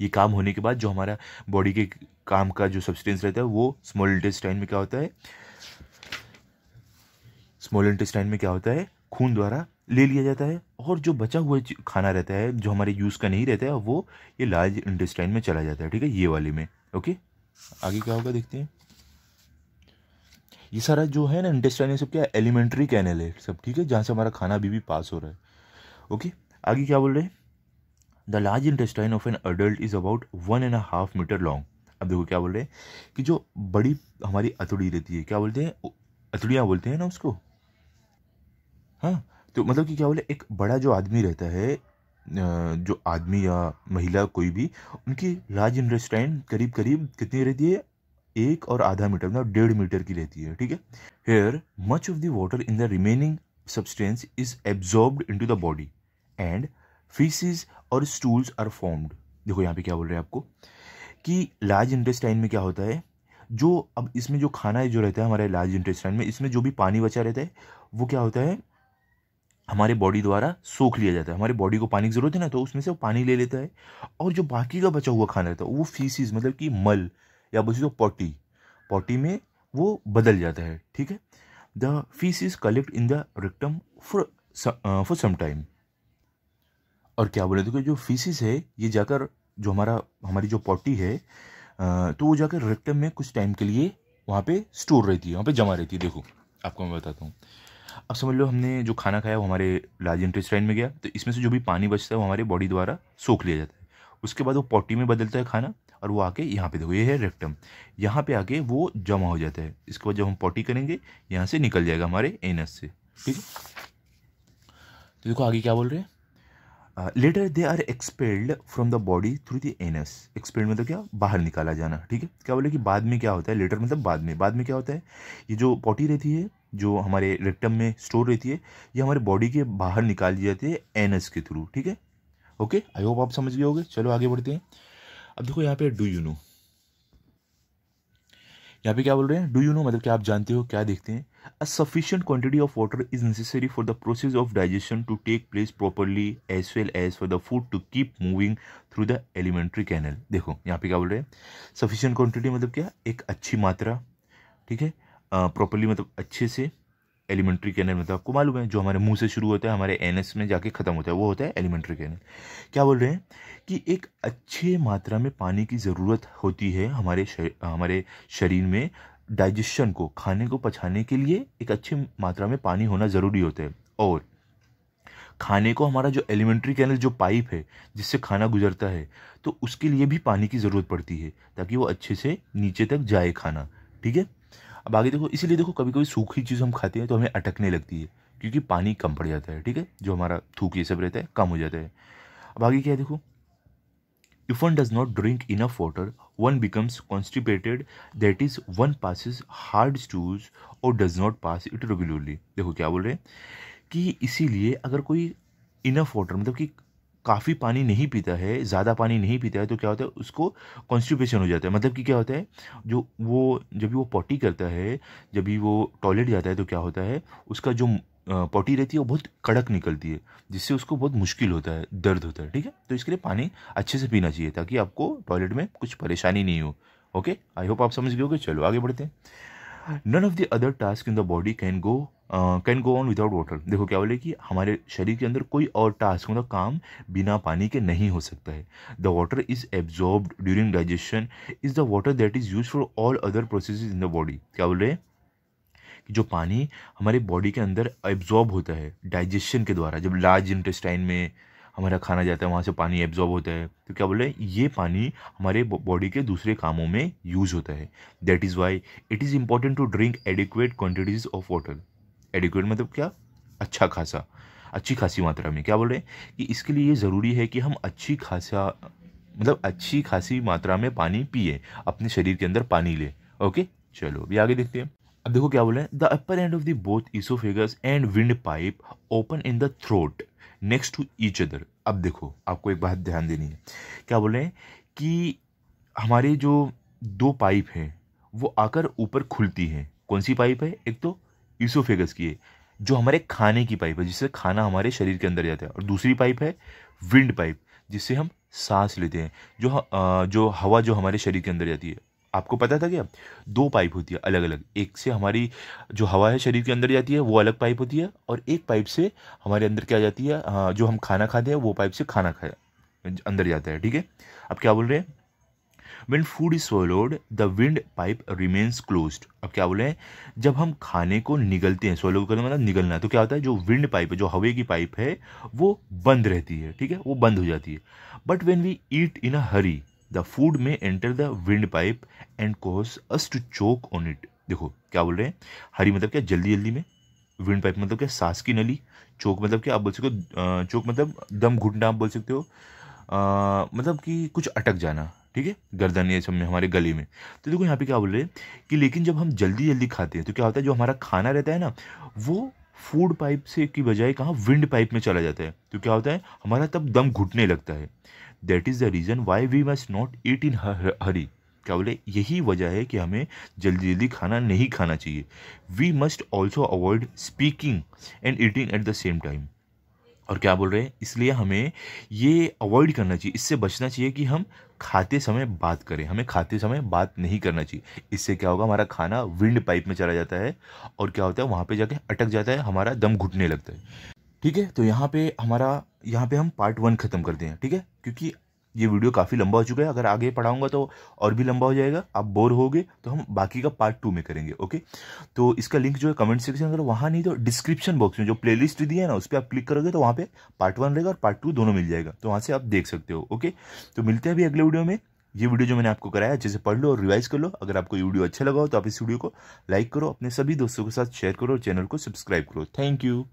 ये काम होने के बाद जो हमारा बॉडी के काम का जो सब्सटेंस रहता है वो स्मॉल इंटेस्टाइन में क्या होता है स्मॉल इंटेस्टाइन में क्या होता है खून द्वारा ले लिया जाता है और जो बचा हुआ खाना रहता है जो हमारे यूज़ का नहीं रहता है वो ये लार्ज इंटेस्टाइन में चला जाता है ठीक है ये वाले में ओके आगे क्या होगा देखते हैं ये सारा जो है ना इंटेस्टाइन सब क्या एलिमेंट्री कैनल है सब ठीक है जहाँ से हमारा खाना अभी भी पास हो रहा है ओके आगे क्या बोल रहे हैं the large intestine of an adult is about one and half metre long अब देखो क्या बोल रहे हैं कि जो बड़ी हमारी अतुड़ी रहती है क्या बोलते हैं अतुड़िया बोलते हैं ना उसको हाँ तो मतलब कि क्या बोले एक बड़ा जो आदमी रहता है जो आदमी या महिला कोई भी उनकी लार्ज इंडस्टाइन करीब करीब कितनी रहती है एक और आधा मीटर मतलब डेढ़ मीटर की रहती है ठीक है here much of the water in the remaining is is in to the body and faeces और स्टूल्स आर फॉर्म्ड देखो यहाँ पे क्या बोल रहे हैं आपको कि लार्ज इंटेस्टाइन में क्या होता है जो अब इसमें जो खाना है जो रहता है हमारे लार्ज इंटेस्टाइन में इसमें जो भी पानी बचा रहता है वो क्या होता है हमारे बॉडी द्वारा सोख लिया जाता है हमारे बॉडी को पानी की ज़रूरत है ना तो उसमें से वो पानी ले लेता है और जो बाकी का बचा हुआ खाना रहता है वो फीसिस मतलब कि मल या बची तो पॉटी पॉटी में वो बदल जाता है ठीक है the faeces collect in the rectum for for some time और क्या बोले तो कि जो फीसिस है ये जाकर जो हमारा हमारी जो पॉटी है तो वो जाकर रिक्टम में कुछ टाइम के लिए वहाँ पे स्टोर रहती है वहाँ पे जमा रहती है देखो आपको मैं बताता हूँ अब समझ लो हमने जो खाना खाया वो हमारे लार्ज इंटेस्टाइन में गया तो इसमें से जो भी पानी बचता है वो हमारे बॉडी द्वारा सोख लिया जाता है उसके बाद वो पॉटी में बदलता है खाना और वो आके यहाँ पे देखो ये है रेक्टम यहाँ पे आके वो जमा हो जाता है इसके बाद जब हम पॉटी करेंगे यहाँ से निकल जाएगा हमारे एनस से ठीक है तो देखो आगे क्या बोल रहे हैं later they are expelled from the body through the anus expelled मतलब क्या बाहर निकाला जाना ठीक है क्या बोले कि बाद में क्या होता है लेटर मतलब बाद में बाद में क्या होता है ये जो पॉटी रहती है जो हमारे रेक्टम में स्टोर रहती है ये हमारे बॉडी के बाहर निकाल दी जाती है एस के थ्रू ठीक है ओके आई होप आप समझ गए होगे चलो आगे बढ़ते हैं अब देखो यहाँ पे डू यू नो यहाँ पे क्या बोल रहे हैं डू यू नो मतलब क्या आप जानते हो क्या देखते हैं a sufficient quantity of water is necessary for the process of digestion to take place properly as well as for the food to keep moving through the alimentary canal देखो यहाँ पे क्या बोल रहे हैं सफिशियंट क्वांटिटी मतलब क्या एक अच्छी मात्रा ठीक है प्रॉपरली मतलब अच्छे से एलिमेंट्री कैनल मतलब आपको मालूम है जो हमारे मुंह से शुरू होता है हमारे एन में जाके ख़त्म होता है वो होता है एलिमेंट्री कैनल क्या बोल रहे हैं कि एक अच्छे मात्रा में पानी की ज़रूरत होती है हमारे शर, हमारे शरीर में डाइजेशन को खाने को पछाने के लिए एक अच्छी मात्रा में पानी होना ज़रूरी होता है और खाने को हमारा जो एलिमेंट्री कैनल जो पाइप है जिससे खाना गुजरता है तो उसके लिए भी पानी की ज़रूरत पड़ती है ताकि वो अच्छे से नीचे तक जाए खाना ठीक है अब आगे देखो इसीलिए देखो कभी कभी सूखी चीज़ हम खाते हैं तो हमें अटकने लगती है क्योंकि पानी कम पड़ जाता है ठीक है जो हमारा थूक ये सब रहता है कम हो जाता है अब आगे क्या है देखो if one does not drink enough water one becomes constipated that is one passes hard stools और does not pass it regularly देखो क्या बोल रहे हैं कि इसीलिए अगर कोई इनफ वाटर मतलब कि काफ़ी पानी नहीं पीता है ज़्यादा पानी नहीं पीता है तो क्या होता है उसको कॉन्स्टिपेशन हो जाता है मतलब कि क्या होता है जो वो जब भी वो पॉटी करता है जब भी वो टॉयलेट जाता है तो क्या होता है उसका जो पॉटी रहती है वो बहुत कड़क निकलती है जिससे उसको बहुत मुश्किल होता है दर्द होता है ठीक है तो इसके लिए पानी अच्छे से पीना चाहिए ताकि आपको टॉयलेट में कुछ परेशानी नहीं हो ओके आई होप आप समझ गए हो चलो आगे बढ़ते हैं none of the other task in the body can go can go on without water देखो क्या बोले कि हमारे शरीर के अंदर कोई और टास्क मतलब काम बिना पानी के नहीं हो सकता है the water is absorb during digestion is the water that is use for all other process in the body क्या बोल रहे हैं कि जो पानी हमारे बॉडी के अंदर एब्जॉर्ब होता है डाइजेशन के द्वारा जब लार्ज इंटेस्टाइन में हमारा खाना जाता है वहाँ से पानी एब्जॉर्ब होता है तो क्या बोले ये पानी हमारे बॉडी के दूसरे कामों में यूज़ होता है that is why it is important to drink adequate quantities of water adequate मतलब क्या अच्छा खासा अच्छी खासी मात्रा में क्या बोल रहे हैं कि इसके लिए ये ज़रूरी है कि हम अच्छी खासा मतलब अच्छी खासी मात्रा में पानी पिए अपने शरीर के अंदर पानी लें ओके चलो अभी आगे देखते हैं अब देखो क्या बोल रहे हैं the upper end of the both oesophagus and wind pipe open in the throat next to each other अब देखो आपको एक बात ध्यान देनी है क्या बोल रहे हैं कि हमारे जो दो पाइप हैं वो आकर ऊपर खुलती हैं कौन सी पाइप है एक तो ईसोफेगस की है जो हमारे खाने की पाइप है जिससे खाना हमारे शरीर के अंदर जाता है और दूसरी पाइप है विंड पाइप जिससे हम सांस लेते हैं जो जो हवा जो हमारे शरीर के अंदर जाती है आपको पता था क्या दो पाइप होती है अलग अलग एक से हमारी जो हवा है शरीर के अंदर जाती है वो अलग पाइप होती है और एक पाइप से हमारे अंदर क्या जाती है जो हम खाना खाते हैं वो पाइप से खाना खाया अंदर जाता है ठीक है अब क्या बोल रहे हैं when food is swallowed, the wind pipe remains close अब क्या बोले हैं जब हम खाने को निगलते हैं स्वलो करने मतलब निगलना तो क्या होता है जो विंड पाइप है जो हवे की पाइप है वो बंद रहती है ठीक है वो बंद हो जाती है but when we eat in a hurry the food may enter the wind pipe and cause us to choke on it देखो क्या बोल रहे हैं हरी मतलब क्या जल्दी जल्दी में विंड पाइप मतलब क्या सांस की नली चोक मतलब क्या आप बोल सकते हो चोक मतलब दम घुटना आप बोल सकते हो मतलब कि कुछ अटक जाना ठीक है गर्दन ये सब में हमारे गले में तो देखो यहाँ पे क्या बोल रहे हैं कि लेकिन जब हम जल्दी जल्दी खाते हैं तो क्या होता है जो हमारा खाना रहता है ना वो फूड पाइप से की बजाय कहाँ विंड पाइप में चला जाता है तो क्या होता है हमारा तब दम घुटने लगता है that is the reason why we must not eat in hurry क्या बोले यही वजह है कि हमें जल्दी जल्दी खाना नहीं खाना चाहिए we must also avoid speaking and eating at the same time और क्या बोल रहे हैं इसलिए हमें ये अवॉइड करना चाहिए इससे बचना चाहिए कि हम खाते समय बात करें हमें खाते समय बात नहीं करना चाहिए इससे क्या होगा हमारा खाना विंड पाइप में चला जाता है और क्या होता है वहाँ पे जाके अटक जाता है हमारा दम घुटने लगता है ठीक है तो यहाँ पे हमारा यहाँ पे हम पार्ट वन ख़त्म करते हैं ठीक है क्योंकि ये वीडियो काफ़ी लंबा हो चुका है अगर आगे पढ़ाऊंगा तो और भी लंबा हो जाएगा आप बोर गए तो हम बाकी का पार्ट टू में करेंगे ओके तो इसका लिंक जो है कमेंट सेक्शन अगर वहाँ नहीं तो डिस्क्रिप्शन बॉक्स में जो प्लेलिस्ट दी है ना उस पर आप क्लिक करोगे तो वहाँ पे पार्ट वन रहेगा और पार्ट टू दोनों मिल जाएगा तो वहाँ से आप देख सकते हो ओके तो मिलते हैं अभी अगले वीडियो में ये वीडियो जो मैंने आपको कराया अच्छे से पढ़ लो और रिवाइज कर लो अगर आपको ये वीडियो अच्छा लगा हो तो आप इस वीडियो को लाइक करो अपने सभी दोस्तों के साथ शेयर करो और चैनल को सब्सक्राइब करो थैंक यू